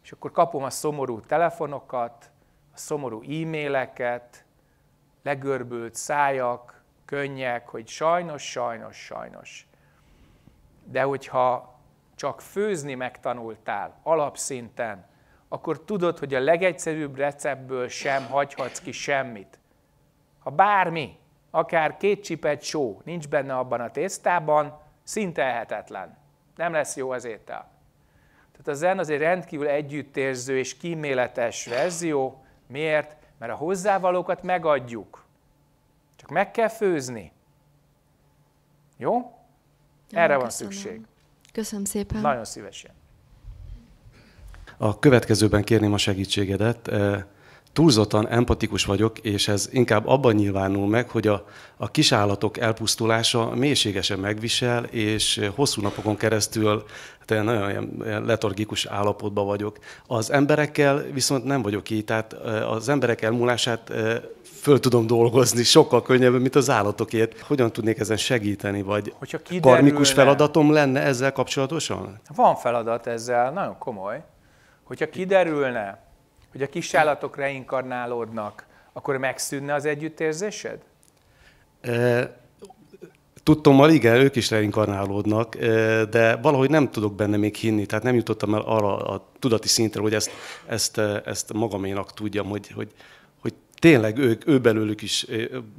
és akkor kapom a szomorú telefonokat, a szomorú e-maileket, legörbült szájak, könnyek, hogy sajnos, sajnos, sajnos. De hogyha csak főzni megtanultál alapszinten, akkor tudod, hogy a legegyszerűbb receptből sem hagyhatsz ki semmit. Ha bármi, akár két csipet só nincs benne abban a tésztában, szinte ehetetlen. Nem lesz jó az étel. Tehát a zen az egy rendkívül együttérző és kíméletes verzió. Miért? Mert a hozzávalókat megadjuk. Csak meg kell főzni. Jó? Erre Köszönöm. van szükség. Köszönöm szépen. Nagyon szívesen. A következőben kérném a segítségedet. Túlzottan empatikus vagyok, és ez inkább abban nyilvánul meg, hogy a, a kisállatok elpusztulása mélységesen megvisel, és hosszú napokon keresztül hát nagyon letargikus állapotban vagyok. Az emberekkel viszont nem vagyok így, tehát az emberek elmúlását föl tudom dolgozni sokkal könnyebben, mint az állatokért. Hogyan tudnék ezen segíteni, vagy Hogyha kiderülne, karmikus feladatom lenne ezzel kapcsolatosan? Van feladat ezzel, nagyon komoly. Hogyha kiderülne, hogy a kis állatok reinkarnálódnak, akkor megszűnne az együttérzésed? E- hogy igen, ők is reinkarnálódnak, e, de valahogy nem tudok benne még hinni, tehát nem jutottam el arra a tudati szintre, hogy ezt, ezt, e, ezt magaménak tudjam, hogy, hogy, tényleg ők, ő belőlük is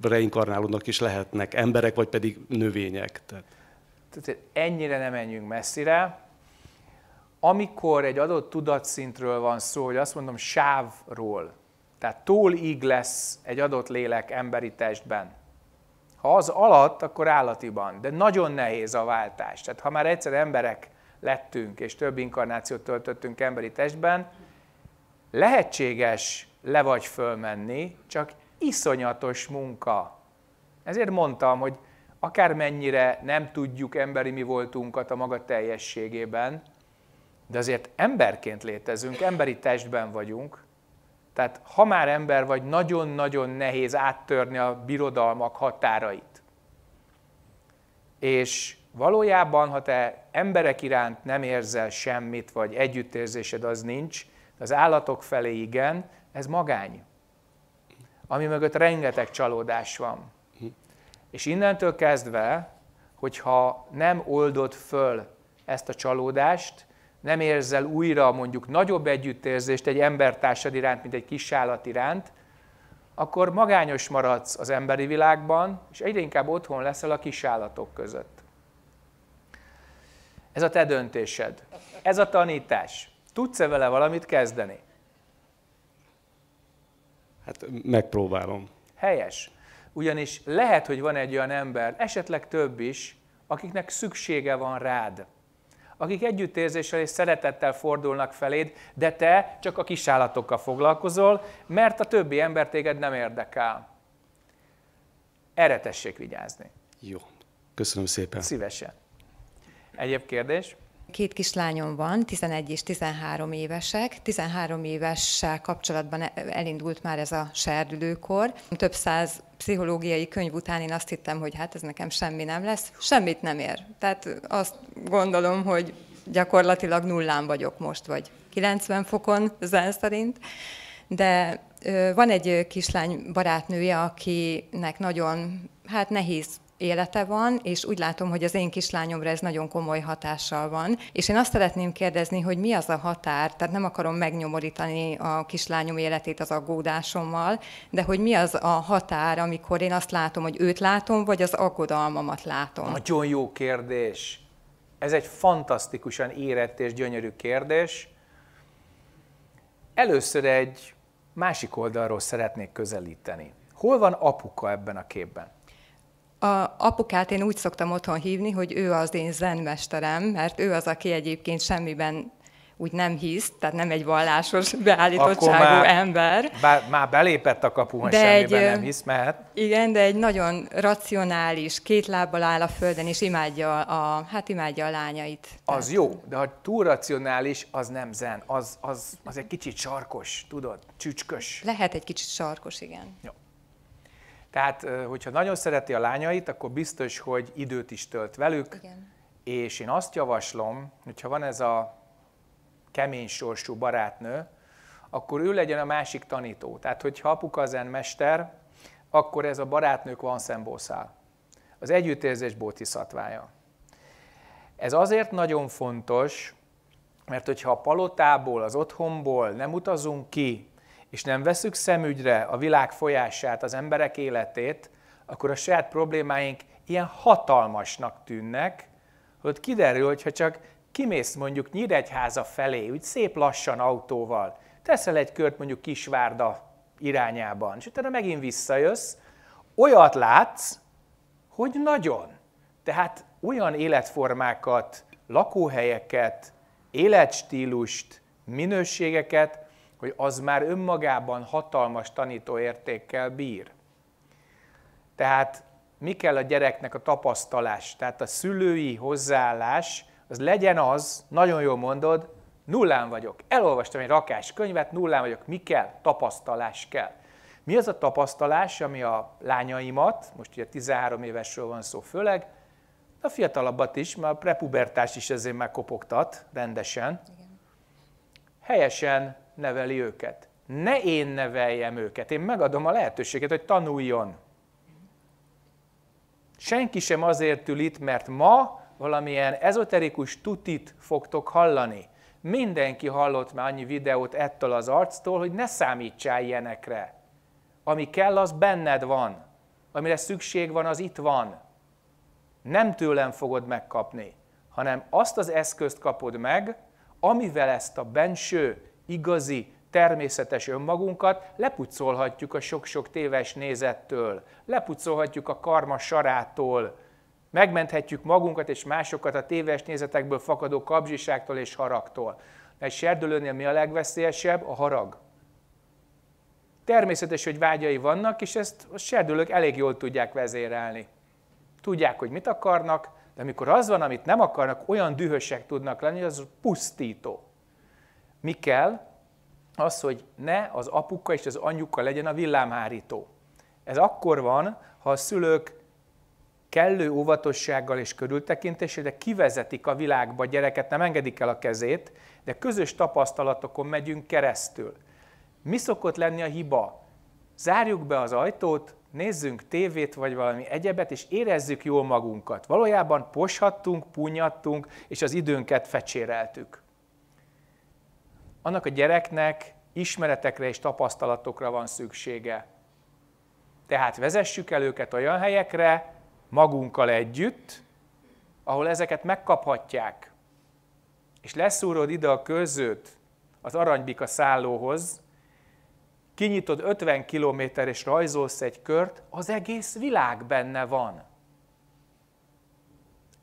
reinkarnálódnak is lehetnek emberek, vagy pedig növények. Tehát. Tehát ennyire nem menjünk messzire. Amikor egy adott tudatszintről van szó, hogy azt mondom sávról, tehát túl íg lesz egy adott lélek emberi testben. Ha az alatt, akkor állatiban, de nagyon nehéz a váltás. Tehát ha már egyszer emberek lettünk, és több inkarnációt töltöttünk emberi testben, lehetséges le vagy fölmenni, csak iszonyatos munka. Ezért mondtam, hogy akármennyire nem tudjuk emberi mi voltunkat a maga teljességében, de azért emberként létezünk, emberi testben vagyunk, tehát ha már ember vagy, nagyon-nagyon nehéz áttörni a birodalmak határait. És valójában, ha te emberek iránt nem érzel semmit, vagy együttérzésed az nincs, az állatok felé igen, ez magány, ami mögött rengeteg csalódás van. Hm. És innentől kezdve, hogyha nem oldod föl ezt a csalódást, nem érzel újra mondjuk nagyobb együttérzést egy embertársad iránt, mint egy kis állat iránt, akkor magányos maradsz az emberi világban, és egyre inkább otthon leszel a kisállatok között. Ez a te döntésed. Ez a tanítás. Tudsz-e vele valamit kezdeni? Hát megpróbálom. Helyes. Ugyanis lehet, hogy van egy olyan ember, esetleg több is, akiknek szüksége van rád. Akik együttérzéssel és szeretettel fordulnak feléd, de te csak a kisállatokkal foglalkozol, mert a többi ember téged nem érdekel. Erre tessék vigyázni. Jó. Köszönöm szépen. Szívesen. Egyéb kérdés? két kislányom van, 11 és 13 évesek. 13 évessel kapcsolatban e- elindult már ez a serdülőkor. Több száz pszichológiai könyv után én azt hittem, hogy hát ez nekem semmi nem lesz. Semmit nem ér. Tehát azt gondolom, hogy gyakorlatilag nullán vagyok most, vagy 90 fokon zen szerint. De van egy kislány barátnője, akinek nagyon hát nehéz élete van, és úgy látom, hogy az én kislányomra ez nagyon komoly hatással van. És én azt szeretném kérdezni, hogy mi az a határ, tehát nem akarom megnyomorítani a kislányom életét az aggódásommal, de hogy mi az a határ, amikor én azt látom, hogy őt látom, vagy az aggodalmamat látom. Nagyon jó kérdés. Ez egy fantasztikusan érett és gyönyörű kérdés. Először egy másik oldalról szeretnék közelíteni. Hol van apuka ebben a képben? A apukát én úgy szoktam otthon hívni, hogy ő az én zenmesterem, mert ő az, aki egyébként semmiben úgy nem hisz, tehát nem egy vallásos beállítottságú Akkor már, ember. Bá, már belépett a kapu, de semmiben egy, nem hisz, mert Igen, de egy nagyon racionális, két lábbal áll a földön, és imádja a, hát imádja a lányait. Az tehát. jó, de ha túl racionális, az nem zen, az, az, az egy kicsit sarkos, tudod, csücskös. Lehet egy kicsit sarkos, igen. Jó. Tehát, hogyha nagyon szereti a lányait, akkor biztos, hogy időt is tölt velük. Igen. És én azt javaslom, hogyha van ez a kemény sorsú barátnő, akkor ő legyen a másik tanító. Tehát, hogyha apuka az mester, akkor ez a barátnők van szembószál. Az együttérzés bótiszatvája. Ez azért nagyon fontos, mert hogyha a palotából, az otthonból nem utazunk ki, és nem veszük szemügyre a világ folyását, az emberek életét, akkor a saját problémáink ilyen hatalmasnak tűnnek, hogy kiderül, hogyha csak kimész mondjuk Nyíregyháza felé, úgy szép lassan autóval, teszel egy kört mondjuk Kisvárda irányában, és utána megint visszajössz, olyat látsz, hogy nagyon. Tehát olyan életformákat, lakóhelyeket, életstílust, minőségeket, hogy az már önmagában hatalmas tanítóértékkel bír. Tehát mi kell a gyereknek a tapasztalás? Tehát a szülői hozzáállás, az legyen az, nagyon jól mondod, nullán vagyok. Elolvastam egy rakás könyvet, nullán vagyok. Mi kell? Tapasztalás kell. Mi az a tapasztalás, ami a lányaimat, most ugye 13 évesről van szó főleg, a fiatalabbat is, mert a prepubertás is ezért már kopogtat rendesen, Igen. helyesen neveli őket. Ne én neveljem őket, én megadom a lehetőséget, hogy tanuljon. Senki sem azért ül itt, mert ma valamilyen ezoterikus tutit fogtok hallani. Mindenki hallott már annyi videót ettől az arctól, hogy ne számítsál ilyenekre. Ami kell, az benned van. Amire szükség van, az itt van. Nem tőlem fogod megkapni, hanem azt az eszközt kapod meg, amivel ezt a benső igazi, természetes önmagunkat, lepucolhatjuk a sok-sok téves nézettől, lepucolhatjuk a karma sarától, megmenthetjük magunkat és másokat a téves nézetekből fakadó kapzsiságtól és haragtól. Mert serdülőnél mi a legveszélyesebb? A harag. Természetes, hogy vágyai vannak, és ezt a serdülők elég jól tudják vezérelni. Tudják, hogy mit akarnak, de amikor az van, amit nem akarnak, olyan dühösek tudnak lenni, hogy az pusztító. Mi kell? Az, hogy ne az apuka és az anyuka legyen a villámhárító. Ez akkor van, ha a szülők kellő óvatossággal és körültekintéssel, de kivezetik a világba a gyereket, nem engedik el a kezét, de közös tapasztalatokon megyünk keresztül. Mi szokott lenni a hiba? Zárjuk be az ajtót, nézzünk tévét vagy valami egyebet, és érezzük jól magunkat. Valójában poshattunk, punyattunk, és az időnket fecséreltük annak a gyereknek ismeretekre és tapasztalatokra van szüksége. Tehát vezessük el őket olyan helyekre, magunkkal együtt, ahol ezeket megkaphatják. És leszúrod ide a közőt az aranybika szállóhoz, kinyitod 50 kilométer és rajzolsz egy kört, az egész világ benne van.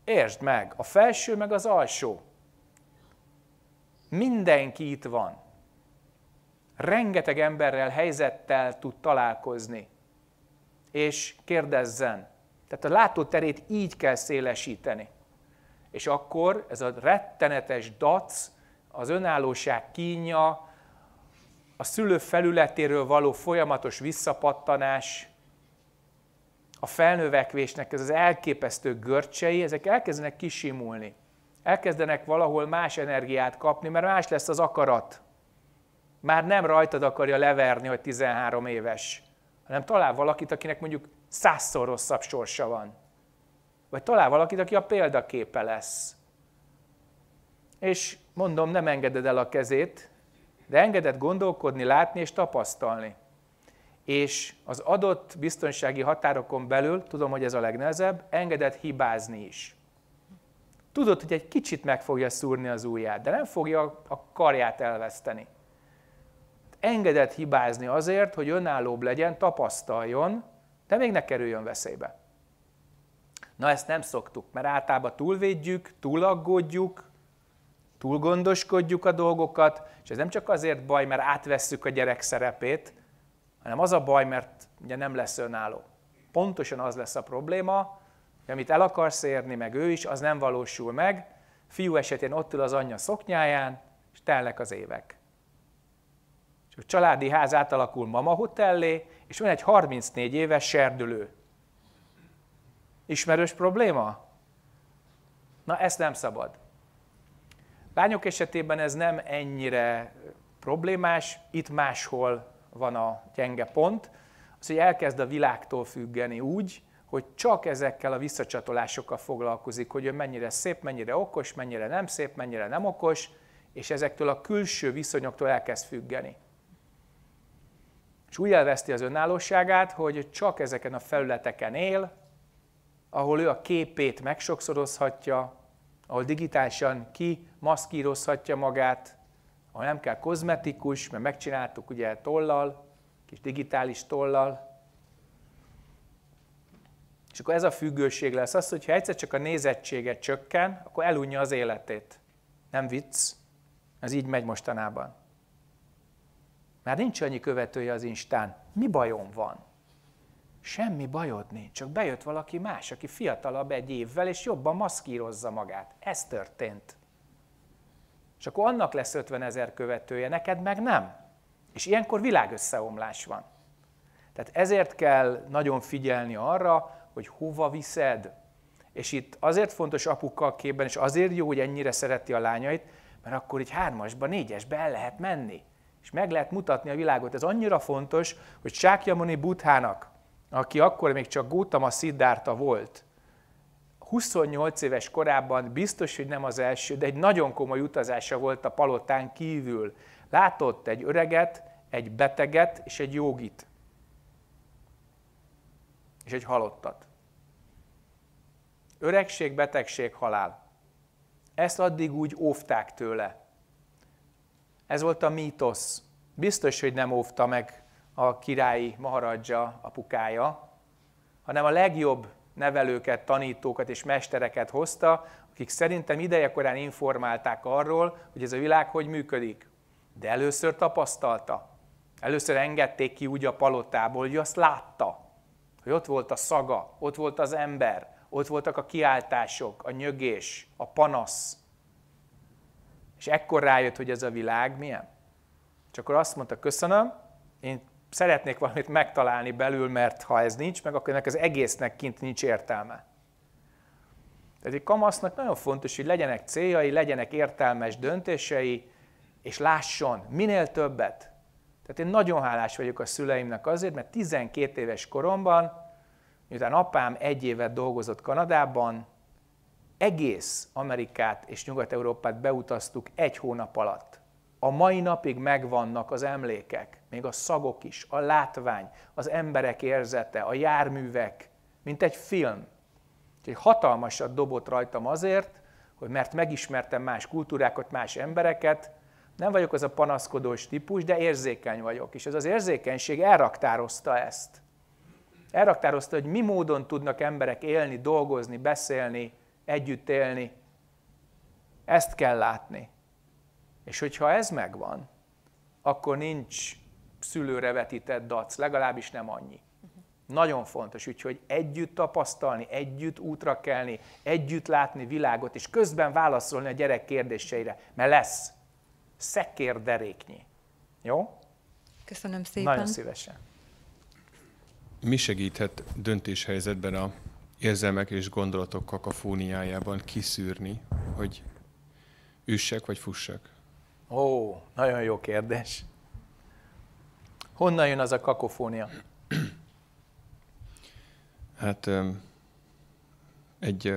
Értsd meg, a felső meg az alsó. Mindenki itt van. Rengeteg emberrel, helyzettel tud találkozni. És kérdezzen. Tehát a látóterét így kell szélesíteni. És akkor ez a rettenetes dac, az önállóság kínja, a szülő felületéről való folyamatos visszapattanás, a felnövekvésnek ez az elképesztő görcsei, ezek elkezdenek kisimulni. Elkezdenek valahol más energiát kapni, mert más lesz az akarat. Már nem rajtad akarja leverni, hogy 13 éves, hanem talál valakit, akinek mondjuk százszor rosszabb sorsa van. Vagy talál valakit, aki a példaképe lesz. És mondom, nem engeded el a kezét, de engeded gondolkodni, látni és tapasztalni. És az adott biztonsági határokon belül, tudom, hogy ez a legnehezebb, engeded hibázni is. Tudod, hogy egy kicsit meg fogja szúrni az ujját, de nem fogja a karját elveszteni. Engedett hibázni azért, hogy önállóbb legyen, tapasztaljon, de még ne kerüljön veszélybe. Na ezt nem szoktuk, mert általában túlvédjük, túlaggódjuk, túlgondoskodjuk a dolgokat, és ez nem csak azért baj, mert átvesszük a gyerek szerepét, hanem az a baj, mert ugye nem lesz önálló. Pontosan az lesz a probléma, hogy amit el akarsz érni, meg ő is, az nem valósul meg. Fiú esetén ott ül az anyja szoknyáján, és telnek az évek. És a családi ház átalakul mama hotellé, és van egy 34 éves serdülő. Ismerős probléma? Na, ezt nem szabad. Lányok esetében ez nem ennyire problémás, itt máshol van a gyenge pont, az, hogy elkezd a világtól függeni úgy, hogy csak ezekkel a visszacsatolásokkal foglalkozik, hogy ő mennyire szép, mennyire okos, mennyire nem szép, mennyire nem okos, és ezektől a külső viszonyoktól elkezd függeni. És úgy elveszti az önállóságát, hogy csak ezeken a felületeken él, ahol ő a képét megsokszorozhatja, ahol digitálisan kimaszkírozhatja magát, ahol nem kell kozmetikus, mert megcsináltuk ugye tollal, kis digitális tollal, és akkor ez a függőség lesz az, ha egyszer csak a nézettséget csökken, akkor elunja az életét. Nem vicc, ez így megy mostanában. Már nincs annyi követője az Instán. Mi bajom van? Semmi bajod nincs, csak bejött valaki más, aki fiatalabb egy évvel, és jobban maszkírozza magát. Ez történt. És akkor annak lesz 50 ezer követője, neked meg nem. És ilyenkor világösszeomlás van. Tehát ezért kell nagyon figyelni arra, hogy hova viszed. És itt azért fontos apuka a képben, és azért jó, hogy ennyire szereti a lányait, mert akkor így hármasba, négyesbe el lehet menni, és meg lehet mutatni a világot. Ez annyira fontos, hogy Sákyamoni Buthának, aki akkor még csak Gótama Sziddárta volt, 28 éves korában biztos, hogy nem az első, de egy nagyon komoly utazása volt a palotán kívül. Látott egy öreget, egy beteget és egy jogit és egy halottat. Öregség, betegség, halál. Ezt addig úgy óvták tőle. Ez volt a mítosz. Biztos, hogy nem óvta meg a királyi maharadja, apukája, hanem a legjobb nevelőket, tanítókat és mestereket hozta, akik szerintem idejekorán informálták arról, hogy ez a világ hogy működik. De először tapasztalta. Először engedték ki úgy a palotából, hogy azt látta hogy ott volt a szaga, ott volt az ember, ott voltak a kiáltások, a nyögés, a panasz. És ekkor rájött, hogy ez a világ milyen. És akkor azt mondta, köszönöm, én szeretnék valamit megtalálni belül, mert ha ez nincs meg, akkor ennek az egésznek kint nincs értelme. Tehát egy kamasznak nagyon fontos, hogy legyenek céljai, legyenek értelmes döntései, és lásson minél többet, tehát én nagyon hálás vagyok a szüleimnek azért, mert 12 éves koromban, miután apám egy évet dolgozott Kanadában, egész Amerikát és Nyugat-Európát beutaztuk egy hónap alatt. A mai napig megvannak az emlékek, még a szagok is, a látvány, az emberek érzete, a járművek, mint egy film. Úgyhogy hatalmasat dobott rajtam azért, hogy mert megismertem más kultúrákat, más embereket, nem vagyok az a panaszkodós típus, de érzékeny vagyok. És ez az érzékenység elraktározta ezt. Elraktározta, hogy mi módon tudnak emberek élni, dolgozni, beszélni, együtt élni. Ezt kell látni. És hogyha ez megvan, akkor nincs szülőre vetített dac, legalábbis nem annyi. Nagyon fontos, úgyhogy együtt tapasztalni, együtt útra kelni, együtt látni világot, és közben válaszolni a gyerek kérdéseire, mert lesz szekérderéknyi. Jó? Köszönöm szépen. Nagyon szívesen. Mi segíthet döntéshelyzetben a érzelmek és gondolatok kakafóniájában kiszűrni, hogy üssek vagy fussak? Ó, nagyon jó kérdés. Honnan jön az a kakofónia? Hát egy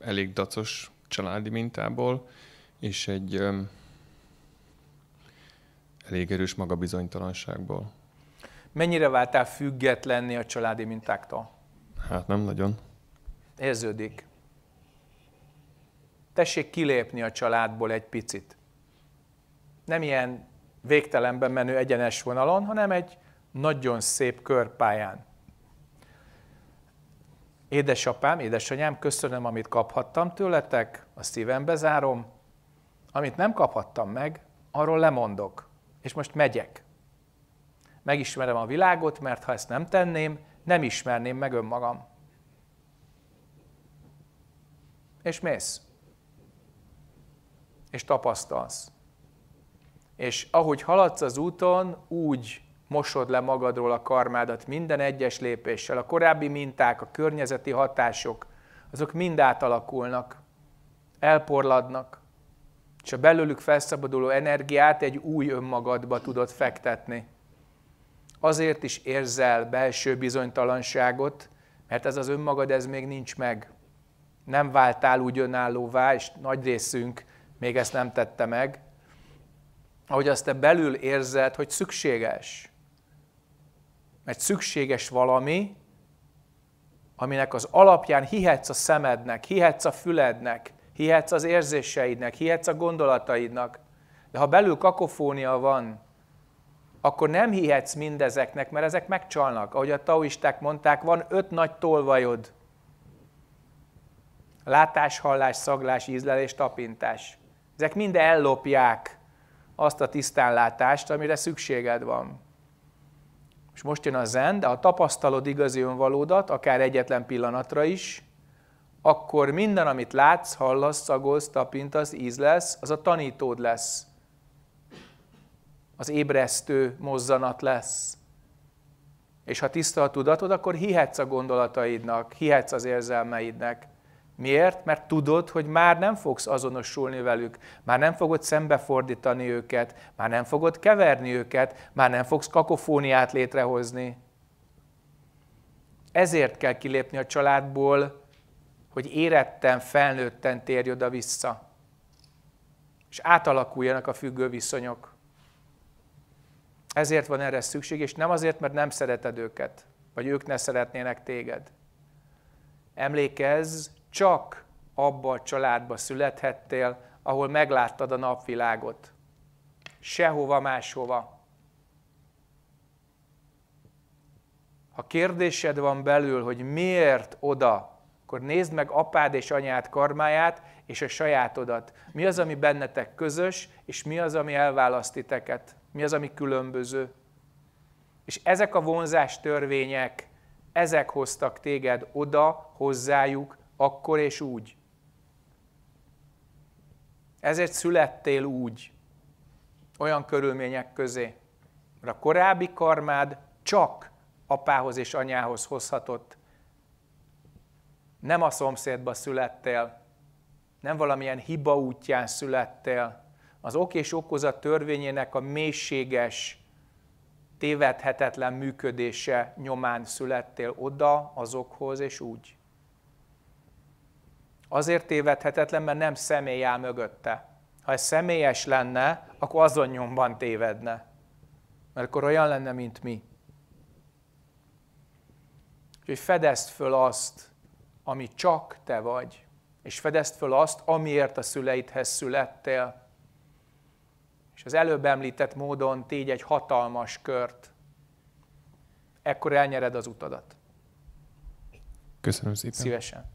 elég dacos családi mintából, és egy elég erős magabizonytalanságból. Mennyire váltál függetlenni a családi mintáktól? Hát nem nagyon. Érződik. Tessék kilépni a családból egy picit. Nem ilyen végtelenben menő egyenes vonalon, hanem egy nagyon szép körpályán. Édesapám, édesanyám, köszönöm, amit kaphattam tőletek, a szívembe zárom. Amit nem kaphattam meg, arról lemondok és most megyek. Megismerem a világot, mert ha ezt nem tenném, nem ismerném meg önmagam. És mész. És tapasztalsz. És ahogy haladsz az úton, úgy mosod le magadról a karmádat minden egyes lépéssel. A korábbi minták, a környezeti hatások, azok mind átalakulnak, elporladnak és a belőlük felszabaduló energiát egy új önmagadba tudod fektetni. Azért is érzel belső bizonytalanságot, mert ez az önmagad, ez még nincs meg. Nem váltál úgy önállóvá, és nagy részünk még ezt nem tette meg, ahogy azt te belül érzed, hogy szükséges. Mert szükséges valami, aminek az alapján hihetsz a szemednek, hihetsz a fülednek, hihetsz az érzéseidnek, hihetsz a gondolataidnak, de ha belül kakofónia van, akkor nem hihetsz mindezeknek, mert ezek megcsalnak. Ahogy a taoisták mondták, van öt nagy tolvajod. Látás, hallás, szaglás, ízlelés, tapintás. Ezek mind ellopják azt a tisztánlátást, amire szükséged van. És most jön a zen, de ha tapasztalod igazi önvalódat, akár egyetlen pillanatra is, akkor minden, amit látsz, hallasz, szagolsz, tapintasz, ízlesz, az a tanítód lesz. Az ébresztő mozzanat lesz. És ha tiszta a tudatod, akkor hihetsz a gondolataidnak, hihetsz az érzelmeidnek. Miért? Mert tudod, hogy már nem fogsz azonosulni velük, már nem fogod szembefordítani őket, már nem fogod keverni őket, már nem fogsz kakofóniát létrehozni. Ezért kell kilépni a családból, hogy éretten, felnőtten térj oda-vissza, és átalakuljanak a függő viszonyok. Ezért van erre szükség, és nem azért, mert nem szereted őket, vagy ők ne szeretnének téged. Emlékezz, csak abba a családba születhettél, ahol megláttad a napvilágot. Sehova máshova. Ha kérdésed van belül, hogy miért oda, akkor nézd meg apád és anyád karmáját, és a sajátodat. Mi az, ami bennetek közös, és mi az, ami elválaszt titeket? Mi az, ami különböző? És ezek a vonzás törvények, ezek hoztak téged oda, hozzájuk, akkor és úgy. Ezért születtél úgy, olyan körülmények közé. A korábbi karmád csak apához és anyához hozhatott nem a szomszédba születtél, nem valamilyen hiba útján születtél. Az ok és okozat törvényének a mélységes, tévedhetetlen működése nyomán születtél oda, azokhoz és úgy. Azért tévedhetetlen, mert nem személy áll mögötte. Ha ez személyes lenne, akkor azon nyomban tévedne. Mert akkor olyan lenne, mint mi. Úgyhogy fedezd föl azt, ami csak te vagy. És fedezd föl azt, amiért a szüleidhez születtél. És az előbb említett módon tégy egy hatalmas kört. Ekkor elnyered az utadat. Köszönöm szépen. Szívesen.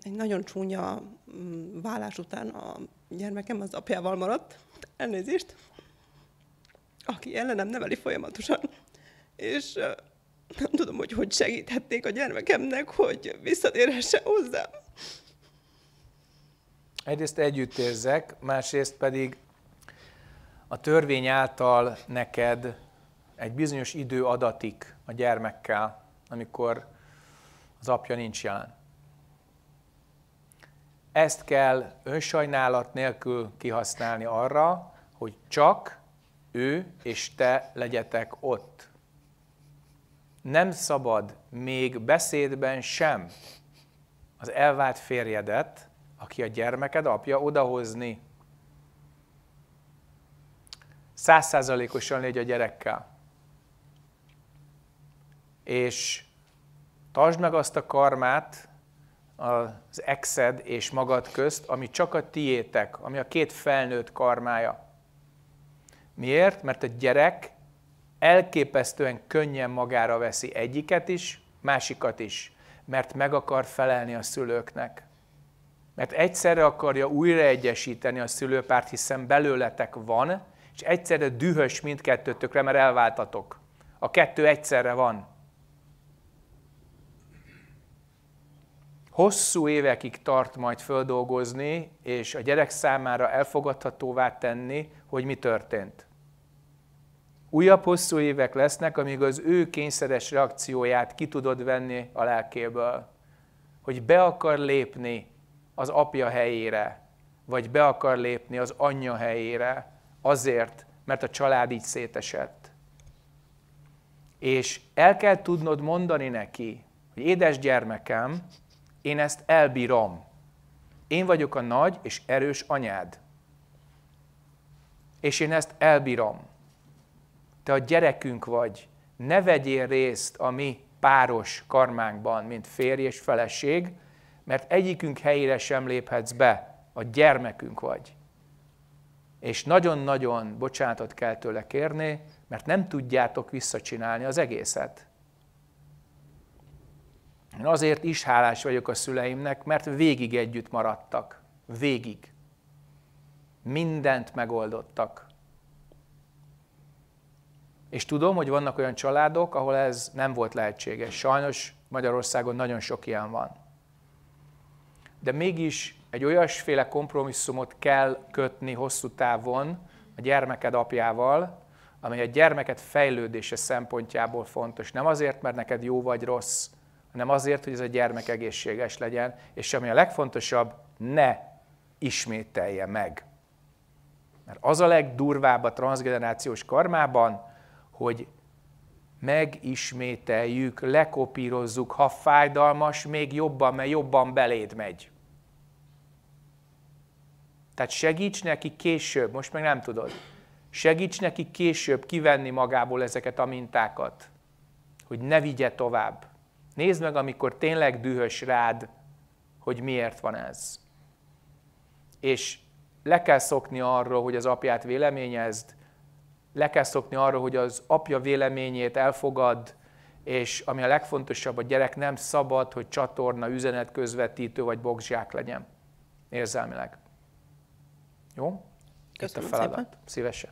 Egy nagyon csúnya mm, vállás után a gyermekem az apjával maradt, elnézést, aki ellenem neveli folyamatosan. És nem tudom, hogy hogy segíthették a gyermekemnek, hogy visszatérhessen hozzám. Egyrészt együtt érzek, másrészt pedig a törvény által neked egy bizonyos idő adatik a gyermekkel, amikor az apja nincs jelen. Ezt kell önsajnálat nélkül kihasználni arra, hogy csak ő és te legyetek ott nem szabad még beszédben sem az elvált férjedet, aki a gyermeked apja, odahozni. Százszázalékosan légy a gyerekkel. És tartsd meg azt a karmát az exed és magad közt, ami csak a tiétek, ami a két felnőtt karmája. Miért? Mert a gyerek elképesztően könnyen magára veszi egyiket is, másikat is, mert meg akar felelni a szülőknek. Mert egyszerre akarja újraegyesíteni a szülőpárt, hiszen belőletek van, és egyszerre dühös mindkettőtökre, mert elváltatok. A kettő egyszerre van. Hosszú évekig tart majd földolgozni, és a gyerek számára elfogadhatóvá tenni, hogy mi történt. Újabb hosszú évek lesznek, amíg az ő kényszeres reakcióját ki tudod venni a lelkéből. Hogy be akar lépni az apja helyére, vagy be akar lépni az anyja helyére, azért, mert a család így szétesett. És el kell tudnod mondani neki, hogy édes gyermekem, én ezt elbírom. Én vagyok a nagy és erős anyád. És én ezt elbírom te a gyerekünk vagy, ne vegyél részt a mi páros karmánkban, mint férj és feleség, mert egyikünk helyére sem léphetsz be, a gyermekünk vagy. És nagyon-nagyon bocsánatot kell tőle kérni, mert nem tudjátok visszacsinálni az egészet. Én azért is hálás vagyok a szüleimnek, mert végig együtt maradtak. Végig. Mindent megoldottak. És tudom, hogy vannak olyan családok, ahol ez nem volt lehetséges. Sajnos Magyarországon nagyon sok ilyen van. De mégis egy olyasféle kompromisszumot kell kötni hosszú távon a gyermeked apjával, amely a gyermeket fejlődése szempontjából fontos. Nem azért, mert neked jó vagy rossz, hanem azért, hogy ez a gyermek egészséges legyen, és ami a legfontosabb, ne ismételje meg. Mert az a legdurvább a transgenerációs karmában, hogy megismételjük, lekopírozzuk, ha fájdalmas, még jobban, mert jobban beléd megy. Tehát segíts neki később, most meg nem tudod, segíts neki később kivenni magából ezeket a mintákat, hogy ne vigye tovább. Nézd meg, amikor tényleg dühös rád, hogy miért van ez. És le kell szokni arról, hogy az apját véleményezd, le kell szokni arról, hogy az apja véleményét elfogad, és ami a legfontosabb, a gyerek nem szabad, hogy csatorna, üzenet közvetítő vagy boxzsák legyen érzelmileg. Jó? Köszönöm a feladat. Szépen. Szívesen.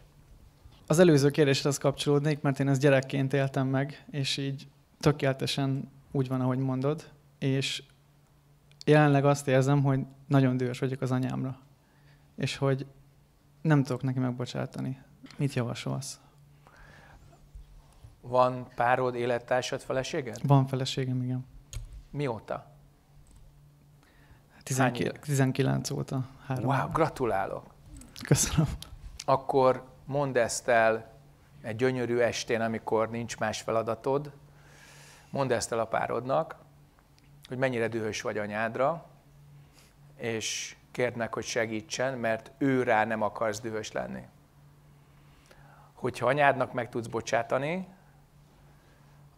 Az előző kérdéshez kapcsolódnék, mert én ezt gyerekként éltem meg, és így tökéletesen úgy van, ahogy mondod, és jelenleg azt érzem, hogy nagyon dühös vagyok az anyámra, és hogy nem tudok neki megbocsátani. Mit javasolsz? Van párod, élettársad, feleséged? Van feleségem, igen. Mióta? 19, hát óta. Három wow, gratulálok. Köszönöm. Akkor mondd ezt el egy gyönyörű estén, amikor nincs más feladatod. Mondd ezt el a párodnak, hogy mennyire dühös vagy anyádra, és kérnek, hogy segítsen, mert ő rá nem akarsz dühös lenni hogyha anyádnak meg tudsz bocsátani,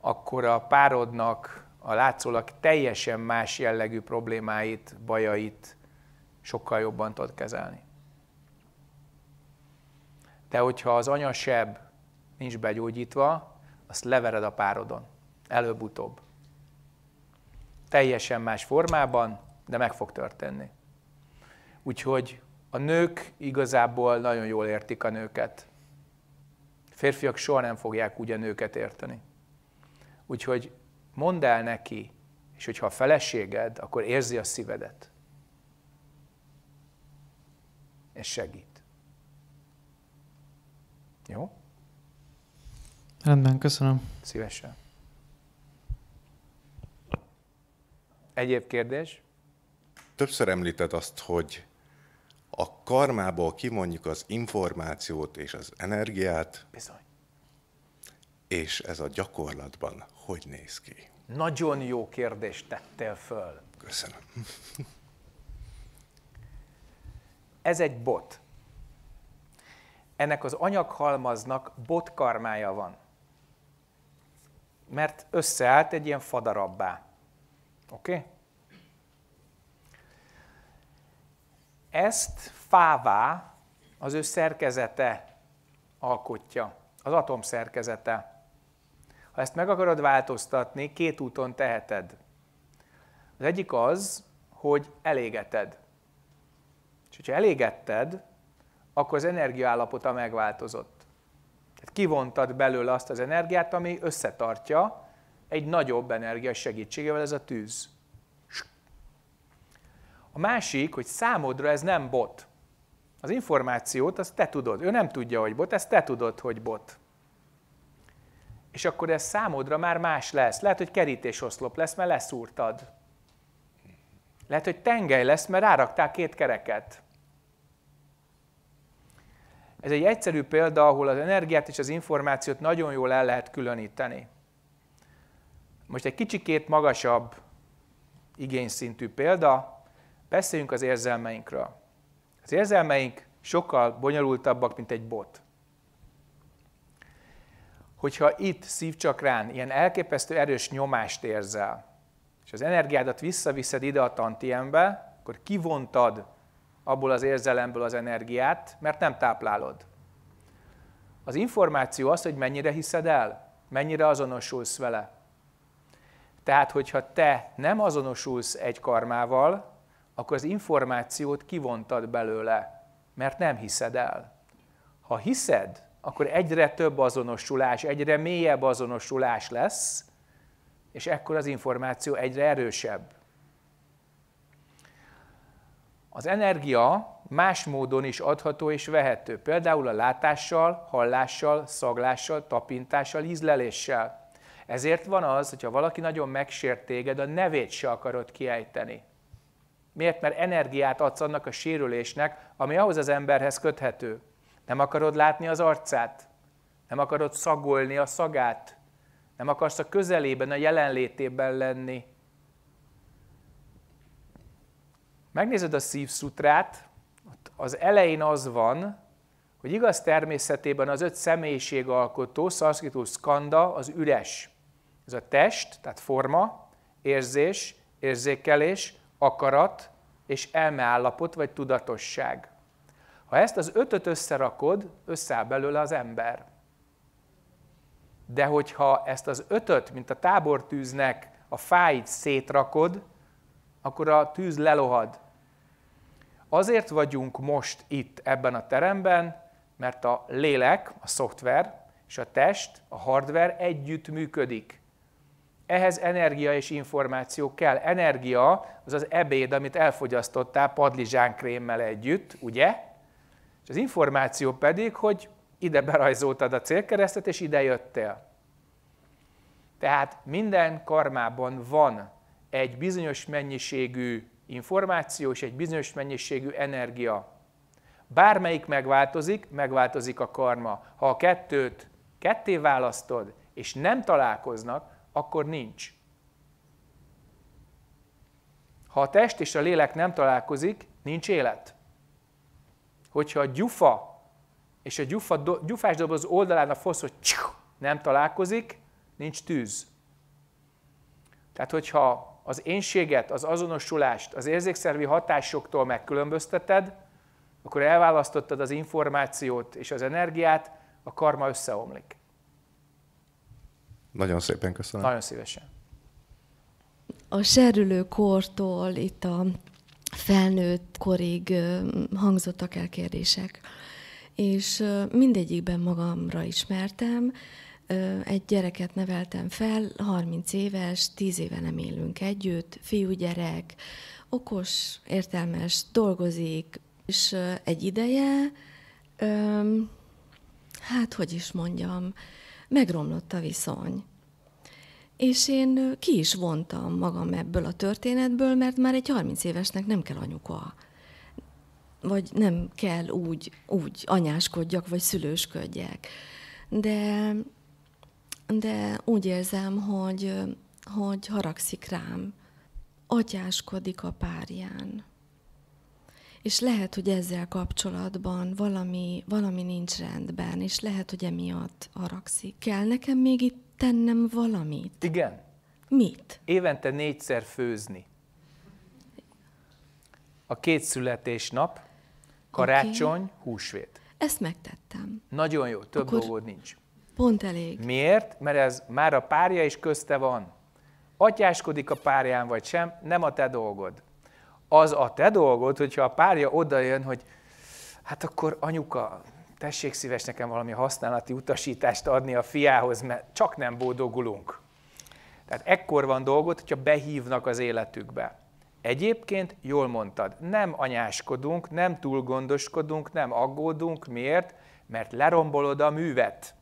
akkor a párodnak a látszólag teljesen más jellegű problémáit, bajait sokkal jobban tudod kezelni. De hogyha az anyaseb nincs begyógyítva, azt levered a párodon, előbb-utóbb. Teljesen más formában, de meg fog történni. Úgyhogy a nők igazából nagyon jól értik a nőket férfiak soha nem fogják úgy a nőket érteni. Úgyhogy mondd el neki, és hogyha a feleséged, akkor érzi a szívedet. És segít. Jó? Rendben, köszönöm. Szívesen. Egyéb kérdés? Többször említed azt, hogy a karmából kimondjuk az információt és az energiát. Bizony. És ez a gyakorlatban hogy néz ki? Nagyon jó kérdést tettél föl. Köszönöm. ez egy bot. Ennek az anyaghalmaznak botkarmája van. Mert összeállt egy ilyen fadarabbá. Oké? Okay? Ezt fává az ő szerkezete alkotja, az atom szerkezete. Ha ezt meg akarod változtatni, két úton teheted. Az egyik az, hogy elégeted. És hogyha elégetted, akkor az energiaállapota megváltozott. Tehát kivontad belőle azt az energiát, ami összetartja egy nagyobb energia segítségével, ez a tűz. A másik, hogy számodra ez nem bot. Az információt azt te tudod. Ő nem tudja, hogy bot, ezt te tudod, hogy bot. És akkor ez számodra már más lesz. Lehet, hogy kerítésoszlop lesz, mert leszúrtad. Lehet, hogy tengely lesz, mert ráraktál két kereket. Ez egy egyszerű példa, ahol az energiát és az információt nagyon jól el lehet különíteni. Most egy kicsikét magasabb igényszintű példa, Beszéljünk az érzelmeinkről. Az érzelmeink sokkal bonyolultabbak, mint egy bot. Hogyha itt szívcsakrán ilyen elképesztő erős nyomást érzel, és az energiádat visszaviszed ide a tantiembe, akkor kivontad abból az érzelemből az energiát, mert nem táplálod. Az információ az, hogy mennyire hiszed el, mennyire azonosulsz vele. Tehát, hogyha te nem azonosulsz egy karmával, akkor az információt kivontad belőle, mert nem hiszed el. Ha hiszed, akkor egyre több azonosulás, egyre mélyebb azonosulás lesz, és ekkor az információ egyre erősebb. Az energia más módon is adható és vehető, például a látással, hallással, szaglással, tapintással, ízleléssel. Ezért van az, hogyha valaki nagyon megsért téged, a nevét se akarod kiejteni. Miért? Mert energiát adsz annak a sérülésnek, ami ahhoz az emberhez köthető. Nem akarod látni az arcát, nem akarod szagolni a szagát, nem akarsz a közelében, a jelenlétében lenni. Megnézed a szívszutrát, az elején az van, hogy igaz természetében az öt személyiség alkotó, szanszkritus skanda, az üres. Ez a test, tehát forma, érzés, érzékelés, akarat és elmeállapot vagy tudatosság. Ha ezt az ötöt összerakod, összeáll belőle az ember. De hogyha ezt az ötöt, mint a tábortűznek a fáit szétrakod, akkor a tűz lelohad. Azért vagyunk most itt ebben a teremben, mert a lélek, a szoftver és a test, a hardware együtt működik. Ehhez energia és információ kell. Energia az az ebéd, amit elfogyasztottál padlizsánkrémmel együtt, ugye? És az információ pedig, hogy ide berajzoltad a célkeresztet, és ide jöttél. Tehát minden karmában van egy bizonyos mennyiségű információ és egy bizonyos mennyiségű energia. Bármelyik megváltozik, megváltozik a karma. Ha a kettőt ketté választod, és nem találkoznak, akkor nincs. Ha a test és a lélek nem találkozik, nincs élet. Hogyha a gyufa és a gyufa, do, gyufás doboz oldalán a fosz, hogy nem találkozik, nincs tűz. Tehát, hogyha az énséget, az azonosulást, az érzékszervi hatásoktól megkülönbözteted, akkor elválasztottad az információt és az energiát, a karma összeomlik. Nagyon szépen köszönöm. Nagyon szívesen. A serülő kortól itt a felnőtt korig hangzottak el kérdések, és mindegyikben magamra ismertem, egy gyereket neveltem fel, 30 éves, 10 éve nem élünk együtt, fiúgyerek, okos, értelmes, dolgozik, és egy ideje, hát hogy is mondjam, megromlott a viszony. És én ki is vontam magam ebből a történetből, mert már egy 30 évesnek nem kell anyuka. Vagy nem kell úgy, úgy anyáskodjak, vagy szülősködjek. De, de úgy érzem, hogy, hogy haragszik rám. Atyáskodik a párján és lehet, hogy ezzel kapcsolatban valami, valami nincs rendben, és lehet, hogy emiatt haragszik. Kell nekem még itt tennem valamit? Igen. Mit? Évente négyszer főzni. A két születésnap, karácsony, okay. húsvét. Ezt megtettem. Nagyon jó, több Akkor dolgod nincs. Pont elég. Miért? Mert ez már a párja is közte van. Atyáskodik a párján vagy sem, nem a te dolgod az a te dolgod, hogyha a párja odajön, hogy hát akkor anyuka, tessék szíves nekem valami használati utasítást adni a fiához, mert csak nem boldogulunk. Tehát ekkor van dolgot, hogyha behívnak az életükbe. Egyébként jól mondtad, nem anyáskodunk, nem túl gondoskodunk, nem aggódunk. Miért? Mert lerombolod a művet.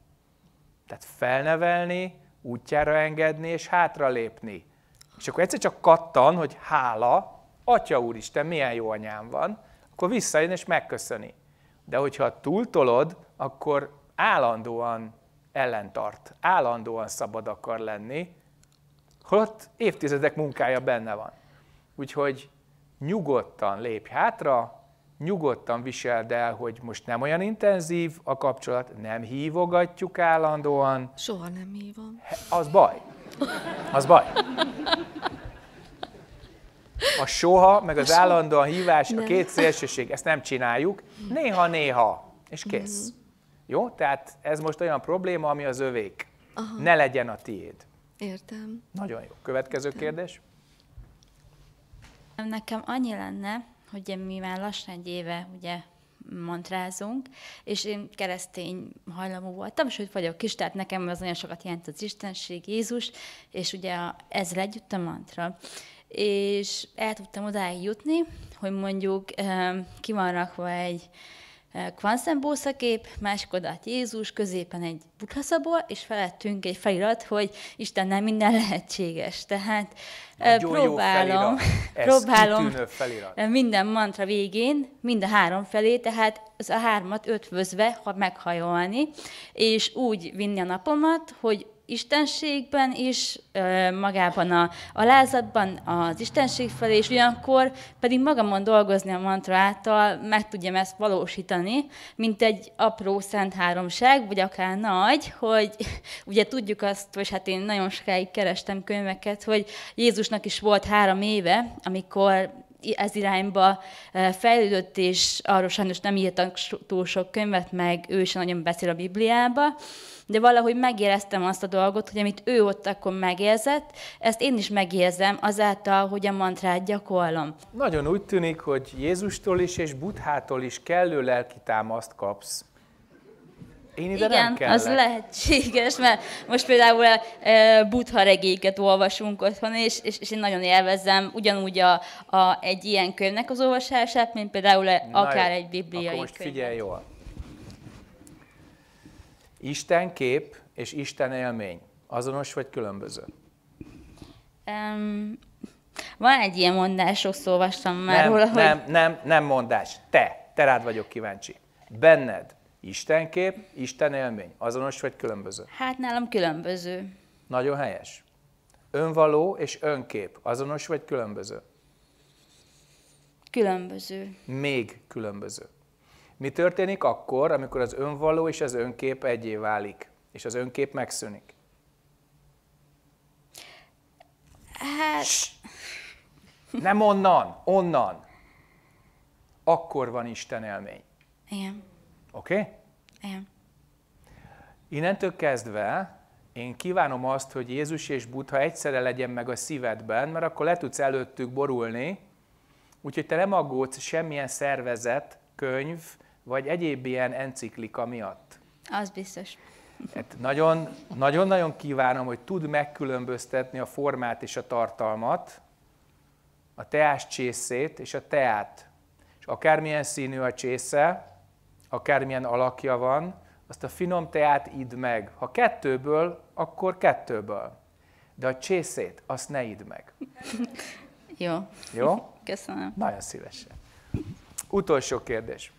Tehát felnevelni, útjára engedni és hátralépni. És akkor egyszer csak kattan, hogy hála, Atya úristen, milyen jó anyám van, akkor visszajön és megköszöni. De hogyha túltolod, akkor állandóan ellentart, állandóan szabad akar lenni, holott évtizedek munkája benne van. Úgyhogy nyugodtan lépj hátra, nyugodtan viseld el, hogy most nem olyan intenzív a kapcsolat, nem hívogatjuk állandóan. Soha nem hívom. Az baj. Az baj. A soha, meg az állandóan hívás, nem. a két szélsőség, ezt nem csináljuk. Néha-néha, és kész. Mm. Jó? Tehát ez most olyan probléma, ami az övék. Aha. Ne legyen a tiéd. Értem. Nagyon jó. Következő Értem. kérdés. Nekem annyi lenne, hogy mi már lassan egy éve ugye mantrázunk, és én keresztény hajlamú voltam, hogy vagyok kis, tehát nekem az nagyon sokat jelent az Istenség, Jézus, és ugye ezzel együtt a mantra és el tudtam odáig jutni, hogy mondjuk ki van rakva egy eh, kvanszembószakép, másik oldalt Jézus, középen egy buthaszabor, és felettünk egy felirat, hogy Isten nem minden lehetséges. Tehát Nagyon eh, próbálom, próbálom eh, minden mantra végén, mind a három felé, tehát az a hármat ötvözve ha meghajolni, és úgy vinni a napomat, hogy istenségben is, magában a alázatban az istenség felé, és ugyanakkor pedig magamon dolgozni a mantra által meg tudjam ezt valósítani, mint egy apró szent háromság, vagy akár nagy, hogy ugye tudjuk azt, hogy hát én nagyon sokáig kerestem könyveket, hogy Jézusnak is volt három éve, amikor ez irányba fejlődött, és arról sajnos nem írtak túl sok könyvet, meg ő is nagyon beszél a Bibliába, de valahogy megéreztem azt a dolgot, hogy amit ő ott akkor megérzett, ezt én is megérzem azáltal, hogy a mantrát gyakorlom. Nagyon úgy tűnik, hogy Jézustól is és Buthától is kellő lelkitámaszt kapsz. Én ide Igen, nem az lehetséges, mert most például e, Butha regéket olvasunk otthon, és, és, és én nagyon élvezem ugyanúgy a, a, egy ilyen könyvnek az olvasását, mint például Na akár jó, egy bibliai akkor most könyvet. figyelj jól. Isten kép és Isten élmény azonos vagy különböző? Um, van egy ilyen mondás, sokszor olvastam már nem, róla, hogy... Nem, nem, nem mondás. Te, te rád vagyok kíváncsi. Benned Isten kép, Isten élmény azonos vagy különböző? Hát nálam különböző. Nagyon helyes. Önvaló és önkép azonos vagy különböző? Különböző. Még különböző. Mi történik akkor, amikor az önvaló és az önkép egyé válik, és az önkép megszűnik? Hát... Nem onnan, onnan. Akkor van Isten elmény. Igen. Oké? Okay? Igen. Innentől kezdve én kívánom azt, hogy Jézus és Buddha egyszerre legyen meg a szívedben, mert akkor le tudsz előttük borulni, úgyhogy te nem aggódsz semmilyen szervezet, könyv, vagy egyéb ilyen enciklika miatt? Az biztos. Hát nagyon, nagyon-nagyon kívánom, hogy tud megkülönböztetni a formát és a tartalmat, a teás csészét és a teát. És akármilyen színű a csésze, akármilyen alakja van, azt a finom teát idd meg. Ha kettőből, akkor kettőből. De a csészét, azt ne idd meg. Jó. Jó? Köszönöm. Nagyon szívesen. Utolsó kérdés.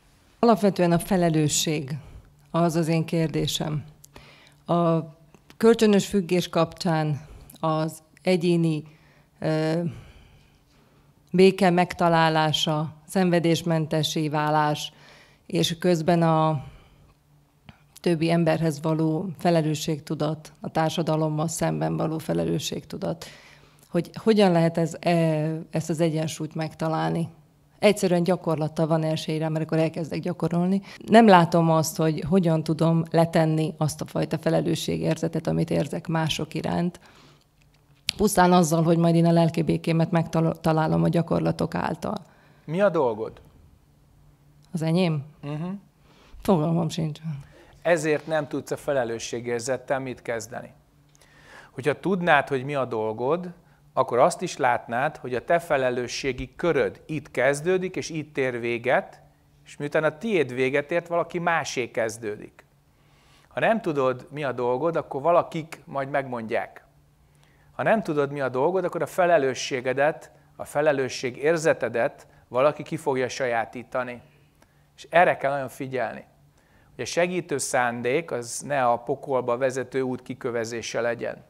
Alapvetően a felelősség az az én kérdésem. A kölcsönös függés kapcsán az egyéni ö, béke megtalálása, szenvedésmentesé válás, és közben a többi emberhez való felelősségtudat, a társadalommal szemben való felelősségtudat, hogy hogyan lehet ez, e, ezt az egyensúlyt megtalálni Egyszerűen gyakorlattal van esélyre, mert akkor elkezdek gyakorolni. Nem látom azt, hogy hogyan tudom letenni azt a fajta felelősségérzetet, amit érzek mások iránt, pusztán azzal, hogy majd én a lelki békémet megtalálom a gyakorlatok által. Mi a dolgod? Az enyém? Uh-huh. Fogalmam sincs. Ezért nem tudsz a felelősségérzettel mit kezdeni. Hogyha tudnád, hogy mi a dolgod, akkor azt is látnád, hogy a te felelősségi köröd itt kezdődik, és itt ér véget, és miután a tiéd véget ért, valaki másé kezdődik. Ha nem tudod, mi a dolgod, akkor valakik majd megmondják. Ha nem tudod, mi a dolgod, akkor a felelősségedet, a felelősség érzetedet valaki ki fogja sajátítani. És erre kell nagyon figyelni. Hogy a segítő szándék az ne a pokolba vezető út kikövezése legyen.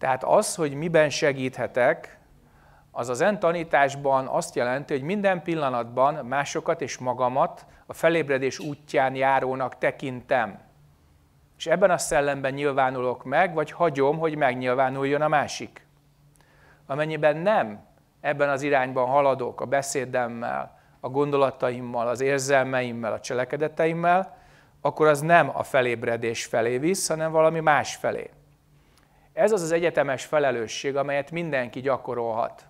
Tehát az, hogy miben segíthetek, az az en tanításban azt jelenti, hogy minden pillanatban másokat és magamat a felébredés útján járónak tekintem. És ebben a szellemben nyilvánulok meg, vagy hagyom, hogy megnyilvánuljon a másik. Amennyiben nem ebben az irányban haladok a beszédemmel, a gondolataimmal, az érzelmeimmel, a cselekedeteimmel, akkor az nem a felébredés felé visz, hanem valami más felé. Ez az az egyetemes felelősség, amelyet mindenki gyakorolhat.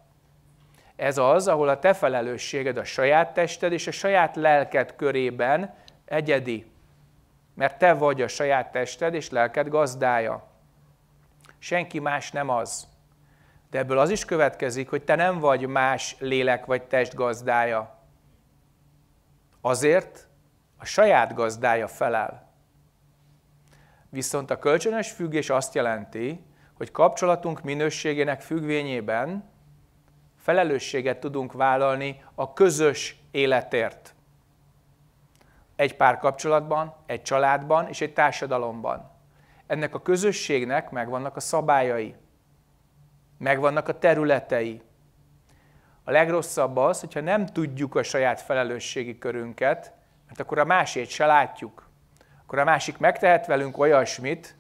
Ez az, ahol a te felelősséged a saját tested és a saját lelked körében egyedi. Mert te vagy a saját tested és lelked gazdája. Senki más nem az. De ebből az is következik, hogy te nem vagy más lélek vagy test gazdája. Azért a saját gazdája felel. Viszont a kölcsönös függés azt jelenti, hogy kapcsolatunk minőségének függvényében felelősséget tudunk vállalni a közös életért. Egy pár kapcsolatban, egy családban és egy társadalomban. Ennek a közösségnek megvannak a szabályai, megvannak a területei. A legrosszabb az, hogyha nem tudjuk a saját felelősségi körünket, mert akkor a másét se látjuk. Akkor a másik megtehet velünk olyasmit,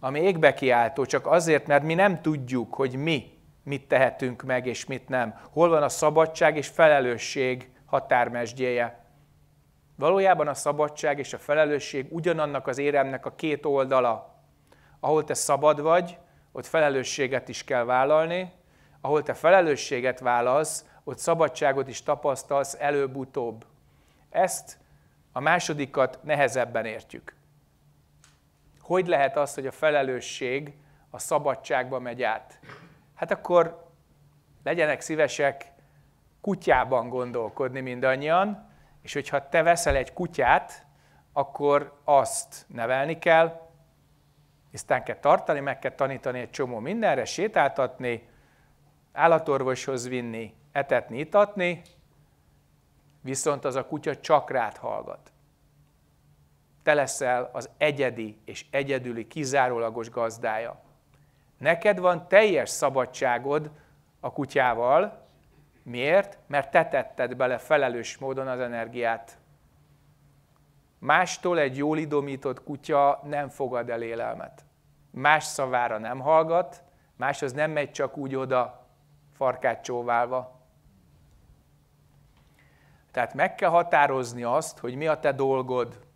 ami égbe kiáltó, csak azért, mert mi nem tudjuk, hogy mi mit tehetünk meg, és mit nem. Hol van a szabadság és felelősség határmesdjéje. Valójában a szabadság és a felelősség ugyanannak az éremnek a két oldala. Ahol te szabad vagy, ott felelősséget is kell vállalni, ahol te felelősséget válasz, ott szabadságot is tapasztalsz előbb-utóbb. Ezt a másodikat nehezebben értjük hogy lehet az, hogy a felelősség a szabadságba megy át? Hát akkor legyenek szívesek kutyában gondolkodni mindannyian, és hogyha te veszel egy kutyát, akkor azt nevelni kell, aztán kell tartani, meg kell tanítani egy csomó mindenre, sétáltatni, állatorvoshoz vinni, etetni, itatni, viszont az a kutya csak rád hallgat te leszel az egyedi és egyedüli kizárólagos gazdája. Neked van teljes szabadságod a kutyával. Miért? Mert te tetted bele felelős módon az energiát. Mástól egy jól idomított kutya nem fogad el élelmet. Más szavára nem hallgat, más az nem megy csak úgy oda, farkát csóválva. Tehát meg kell határozni azt, hogy mi a te dolgod,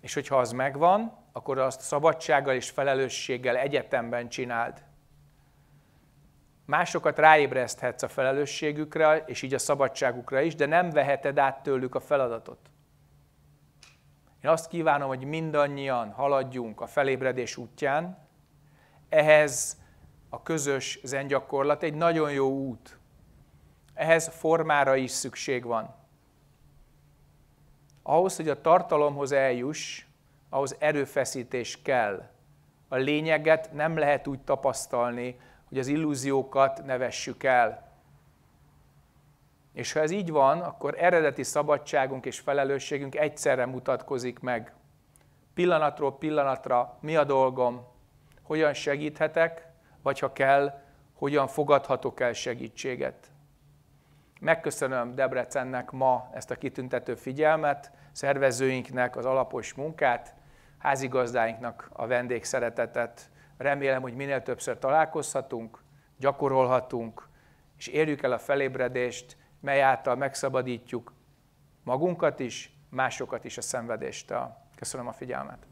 és hogyha az megvan, akkor azt szabadsággal és felelősséggel egyetemben csináld. Másokat ráébreszthetsz a felelősségükre, és így a szabadságukra is, de nem veheted át tőlük a feladatot. Én azt kívánom, hogy mindannyian haladjunk a felébredés útján. Ehhez a közös zengyakorlat egy nagyon jó út. Ehhez formára is szükség van ahhoz, hogy a tartalomhoz eljuss, ahhoz erőfeszítés kell. A lényeget nem lehet úgy tapasztalni, hogy az illúziókat ne vessük el. És ha ez így van, akkor eredeti szabadságunk és felelősségünk egyszerre mutatkozik meg. Pillanatról pillanatra mi a dolgom, hogyan segíthetek, vagy ha kell, hogyan fogadhatok el segítséget. Megköszönöm Debrecennek ma ezt a kitüntető figyelmet, szervezőinknek az alapos munkát, házigazdáinknak a vendégszeretetet. Remélem, hogy minél többször találkozhatunk, gyakorolhatunk, és érjük el a felébredést, mely által megszabadítjuk magunkat is, másokat is a szenvedéstől. Köszönöm a figyelmet!